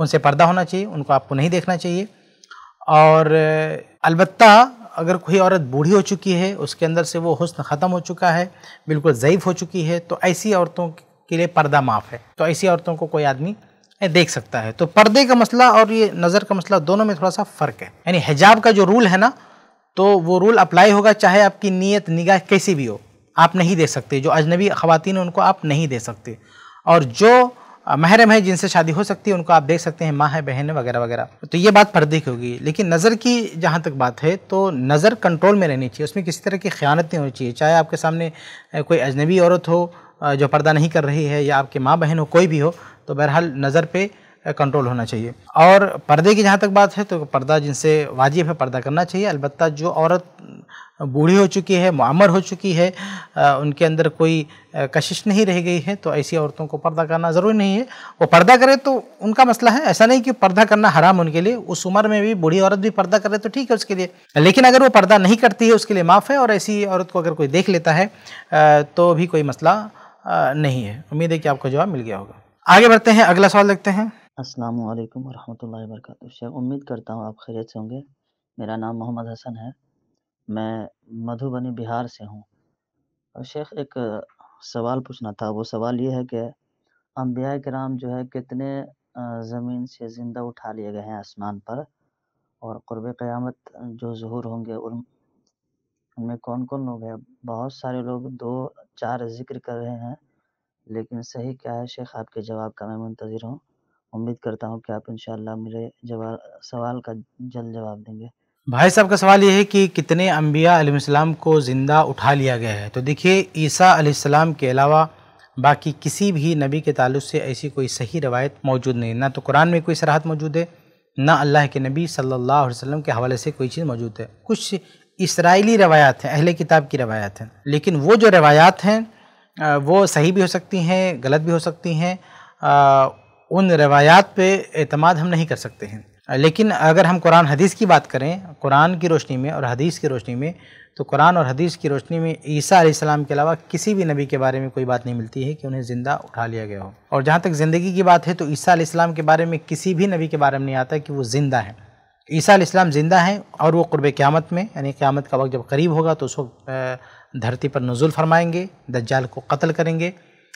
उनसे पर्दा होना चाहिए उनको आपको नहीं देखना चाहिए और अलबत्ता अगर कोई औरत बूढ़ी हो चुकी है उसके अंदर से वो हुस्न ख़त्म हो चुका है बिल्कुल ज़यीफ़ हो चुकी है तो ऐसी औरतों के लिए पर्दा माफ़ है तो ऐसी औरतों को कोई आदमी देख सकता है तो पर्दे का मसला और ये नज़र का मसला दोनों में थोड़ा सा फ़र्क है यानी हिजाब का जो रूल है ना तो वो रूल अप्लाई होगा चाहे आपकी नीयत निगाह कैसी भी हो आप नहीं दे सकते जो अजनबी ख़वान उनको आप नहीं दे सकते और जो महरम है जिनसे शादी हो सकती है उनको आप देख सकते हैं माँ है बहन है वगैरह वगैरह तो ये बात पर्दे की होगी लेकिन नज़र की जहाँ तक बात है तो नज़र कंट्रोल में रहनी चाहिए उसमें किसी तरह की ख्यानत नहीं होनी चाहिए चाहे आपके सामने कोई अजनबी औरत हो जो पर्दा नहीं कर रही है या आपके माँ बहन हो कोई भी हो तो बहरहाल नज़र पर कंट्रोल होना चाहिए और पर्दे की जहाँ तक बात है तो पर्दा जिनसे वाजिब है पर्दा करना चाहिए अलबत् जो औरत बूढ़ी हो चुकी है मामर हो चुकी है उनके अंदर कोई कशिश नहीं रह गई है तो ऐसी औरतों को पर्दा करना ज़रूरी नहीं है वो पर्दा करे तो उनका मसला है ऐसा नहीं कि पर्दा करना हराम उनके लिए उस उम्र में भी बूढ़ी औरत भी पर्दा करे तो ठीक है उसके लिए लेकिन अगर वो पर्दा नहीं करती है उसके लिए माफ़ है और ऐसी औरत को अगर कोई देख लेता है तो भी कोई मसला नहीं है उम्मीद है कि आपको जवाब मिल गया होगा आगे बढ़ते हैं अगला सवाल देखते हैं अस्सलाम वालेकुम रहमतुल्लाहि वबरकातुहू शेख उम्मीद करता हूँ आप खैरियत से होंगे मेरा नाम मोहम्मद हसन है मैं मधुबनी बिहार से हूँ और शेख एक सवाल पूछना था वो सवाल ये है कि अम्बिया कराम जो है कितने ज़मीन से ज़िंदा उठा लिए गए हैं आसमान पर और क़ुरब क़यामत जो जहूर होंगे उन उनमें कौन कौन लोग हैं बहुत सारे लोग दो चार ज़िक्र कर रहे हैं लेकिन सही क्या है शेख आपके जवाब का मैं मुंतज़िर हूँ उम्मीद करता हूँ कि आप इंशाल्लाह मेरे जवाब सवाल का जल्द जवाब देंगे भाई साहब का सवाल यह है कि कितने अम्बिया अलैहिस्सलाम को ज़िंदा उठा लिया गया है तो देखिए ईसा अलैहिस्सलाम के अलावा बाकी किसी भी नबी के ताल्लुक से ऐसी कोई सही रवायत मौजूद नहीं ना तो कुरान में कोई सराहत मौजूद है ना अल्लाह के नबी सल्लल्लाहु अलैहि वसल्लम के हवाले से कोई चीज़ मौजूद है कुछ इसराइली रवायात हैं अहले किताब की रवायात हैं लेकिन वो जो रवायात हैं वो सही भी हो सकती हैं गलत भी हो सकती हैं उन रवायात पे अतमाद हम नहीं कर सकते हैं लेकिन अगर हम कुरान हदीस की बात करें कुरान की रोशनी में और हदीस की रोशनी में तो कुरान और हदीस की रोशनी में ईसा के अलावा किसी भी नबी के बारे में कोई बात नहीं मिलती है कि उन्हें ज़िंदा उठा लिया गया हो और जहाँ तक ज़िंदगी की बात है तो ईसा आसमाम के बारे में किसी भी नबी के बारे में नहीं आता कि वो ज़िंदा है ईसा इस्लाम ज़िंदा हैं और वो क़ुरब क़्यामत में यानी क़्यामत का वक्त जब करीब होगा तो उसको धरती पर नज़ुल फरमाएंगे दज्जाल को कत्ल करेंगे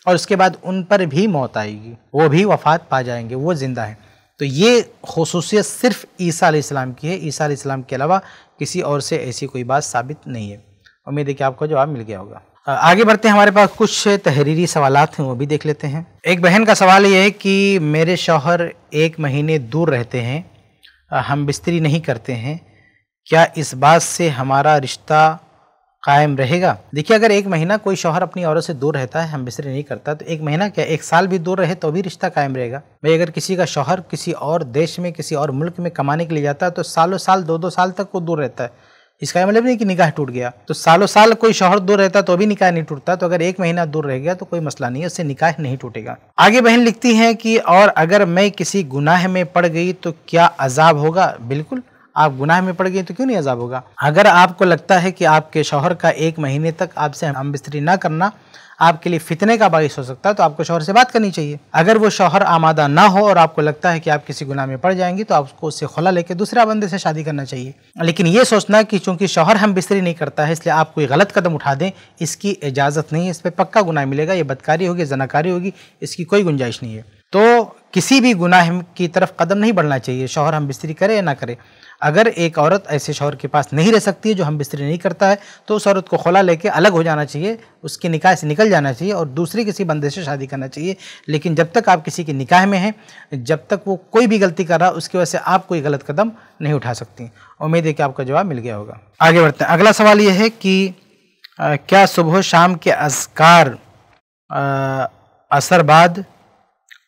और उसके बाद उन पर भी मौत आएगी वो भी वफ़ात पा जाएंगे वो ज़िंदा हैं तो ये खसूसियत सिर्फ ईसा इस्लाम की है ईसा इस्लाम के अलावा किसी और से ऐसी कोई बात साबित नहीं है उम्मीद है कि आपको जवाब मिल गया होगा आगे बढ़ते हैं हमारे पास कुछ तहरीरी सवाल हैं वो भी देख लेते हैं एक बहन का सवाल ये है कि मेरे शौहर एक महीने दूर रहते हैं हम बिस्तरी नहीं करते हैं क्या इस बात से हमारा रिश्ता कायम रहेगा देखिए अगर एक महीना कोई शौहर अपनी औरत से दूर रहता है हम बिस्तर नहीं करता तो एक महीना क्या एक साल भी दूर रहे तो भी रिश्ता कायम रहेगा भाई अगर किसी का शोहर किसी और देश में किसी और मुल्क में कमाने के लिए जाता है तो सालों साल दो दो साल तक वो दूर रहता है इसका मतलब नहीं कि निकाह टूट गया तो सालों साल कोई शोहर दूर रहता तो भी निकाह नहीं टूटता तो अगर एक महीना दूर रह गया तो कोई मसला नहीं है उससे निकाह नहीं टूटेगा आगे बहन लिखती है कि और अगर मैं किसी गुनाह में पड़ गई तो क्या अजाब होगा बिल्कुल आप गुनाह में पड़ गए तो क्यों नहीं अजाब होगा अगर आपको लगता है कि आपके शोहर का एक महीने तक आपसे हम बिस्तरी ना करना आपके लिए फितने का बायस हो सकता है तो आपको शोहर से बात करनी चाहिए अगर वो शोहर आमादा ना हो और आपको लगता है कि आप किसी गुनाह में पड़ जाएंगी तो आपको उससे खुला लेके दूसरा बंदे से शादी करना चाहिए लेकिन ये सोचना कि चूंकि शोहर हम बिस्तरी नहीं करता है इसलिए आप कोई गलत कदम उठा दें इसकी इजाज़त नहीं है इस पर पक्का गुनाह मिलेगा ये बदकारी होगी जनाकारी होगी इसकी कोई गुंजाइश नहीं है तो किसी भी गुनाह की तरफ कदम नहीं बढ़ना चाहिए शोहर हम बिस्तरी करें या ना करें अगर एक औरत ऐसे शौहर के पास नहीं रह सकती है जो हम बिस्तरी नहीं करता है तो उस औरत को खोला लेके अलग हो जाना चाहिए उसके निकाह से निकल जाना चाहिए और दूसरी किसी बंदे से शादी करना चाहिए लेकिन जब तक आप किसी के निकाह में हैं जब तक वो कोई भी गलती कर रहा है उसकी वजह से आप कोई गलत कदम नहीं उठा सकती उम्मीद है कि आपका जवाब मिल गया होगा आगे बढ़ते हैं अगला सवाल ये है कि आ, क्या सुबह शाम के असकार असर बाद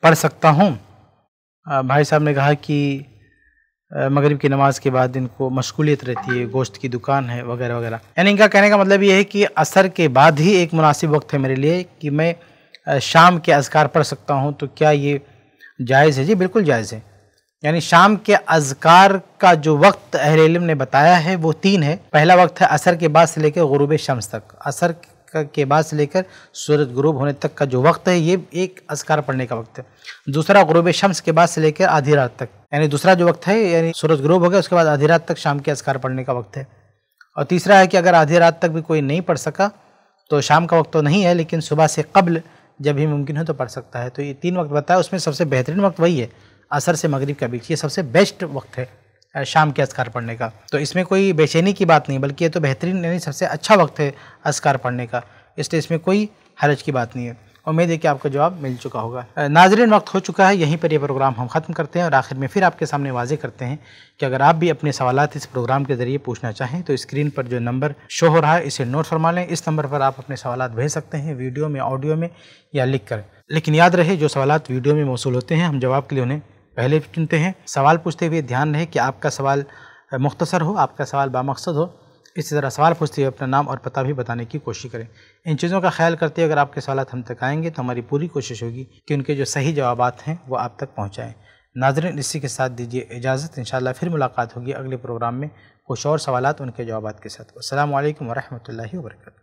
पढ़ सकता हूँ भाई साहब ने कहा कि मगरब की नमाज़ के बाद इनको मशगूलियत रहती है गोश्त की दुकान है वगैरह वगैरह यानी इनका कहने का मतलब ये है कि असर के बाद ही एक मुनासिब वक्त है मेरे लिए कि मैं शाम के अजकार पढ़ सकता हूँ तो क्या ये जायज़ है जी बिल्कुल जायज़ है यानी शाम के अजकार का जो वक्त अहल इलम ने बताया है वो तीन है पहला वक्त है असर के बाद से लेकर गुरूब शम्स तक असर के बाद से लेकर सूरज ग्रूब होने तक का जो वक्त है ये एक असकार पढ़ने का वक्त है दूसरा ग्रूब शम्स के बाद से लेकर आधी रात तक यानी दूसरा जो वक्त है यानी सूरज ग्रूब हो गया उसके बाद आधी रात तक शाम के असकार पढ़ने का वक्त है और तीसरा है कि अगर आधी रात तक भी कोई नहीं पढ़ सका तो शाम का वक्त तो नहीं है लेकिन सुबह से कबल जब भी मुमकिन हो तो पढ़ सकता है तो ये तीन वक्त बताया उसमें सबसे बेहतरीन वक्त वही है असर से मगरिब के बीच ये सबसे बेस्ट वक्त है शाम के असकार पढ़ने का तो इसमें कोई बेचैनी की बात नहीं बल्कि ये तो बेहतरीन यानी सबसे अच्छा वक्त है असकार पढ़ने का इसलिए इसमें कोई हरज की बात नहीं है उम्मीद है कि आपका जवाब मिल चुका होगा नाजरन वक्त हो चुका है यहीं पर यह प्रोग्राम हम ख़त्म करते हैं और आखिर में फिर आपके सामने वाजे करते हैं कि अगर आप भी अपने सवाल इस प्रोग्राम के ज़रिए पूछना चाहें तो स्क्रीन पर जो नंबर शो हो रहा है इसे नोट फरमा लें इस नंबर पर आप अपने सवाल भेज सकते हैं वीडियो में ऑडियो में या लिख कर लेकिन याद रहे जो सवाल वीडियो में मौसू होते हैं हम जवाब के लिए उन्हें पहले चुनते हैं सवाल पूछते हुए ध्यान रहे कि आपका सवाल मुख्तसर हो आपका सवाल बामकसद हो इसी तरह सवाल पूछते हुए अपना नाम और पता भी बताने की कोशिश करें इन चीज़ों का ख्याल करते हुए अगर आपके सवाल हम तक आएंगे तो हमारी पूरी कोशिश होगी कि उनके जो सही जवाब हैं वो आप तक पहुँचाएँ नाजरन इसी के साथ दीजिए इजाज़त इन फिर मुलाकात होगी अगले प्रोग्राम में कुछ और सवाल उनके जवाब के साथ असल वरहमल वर्क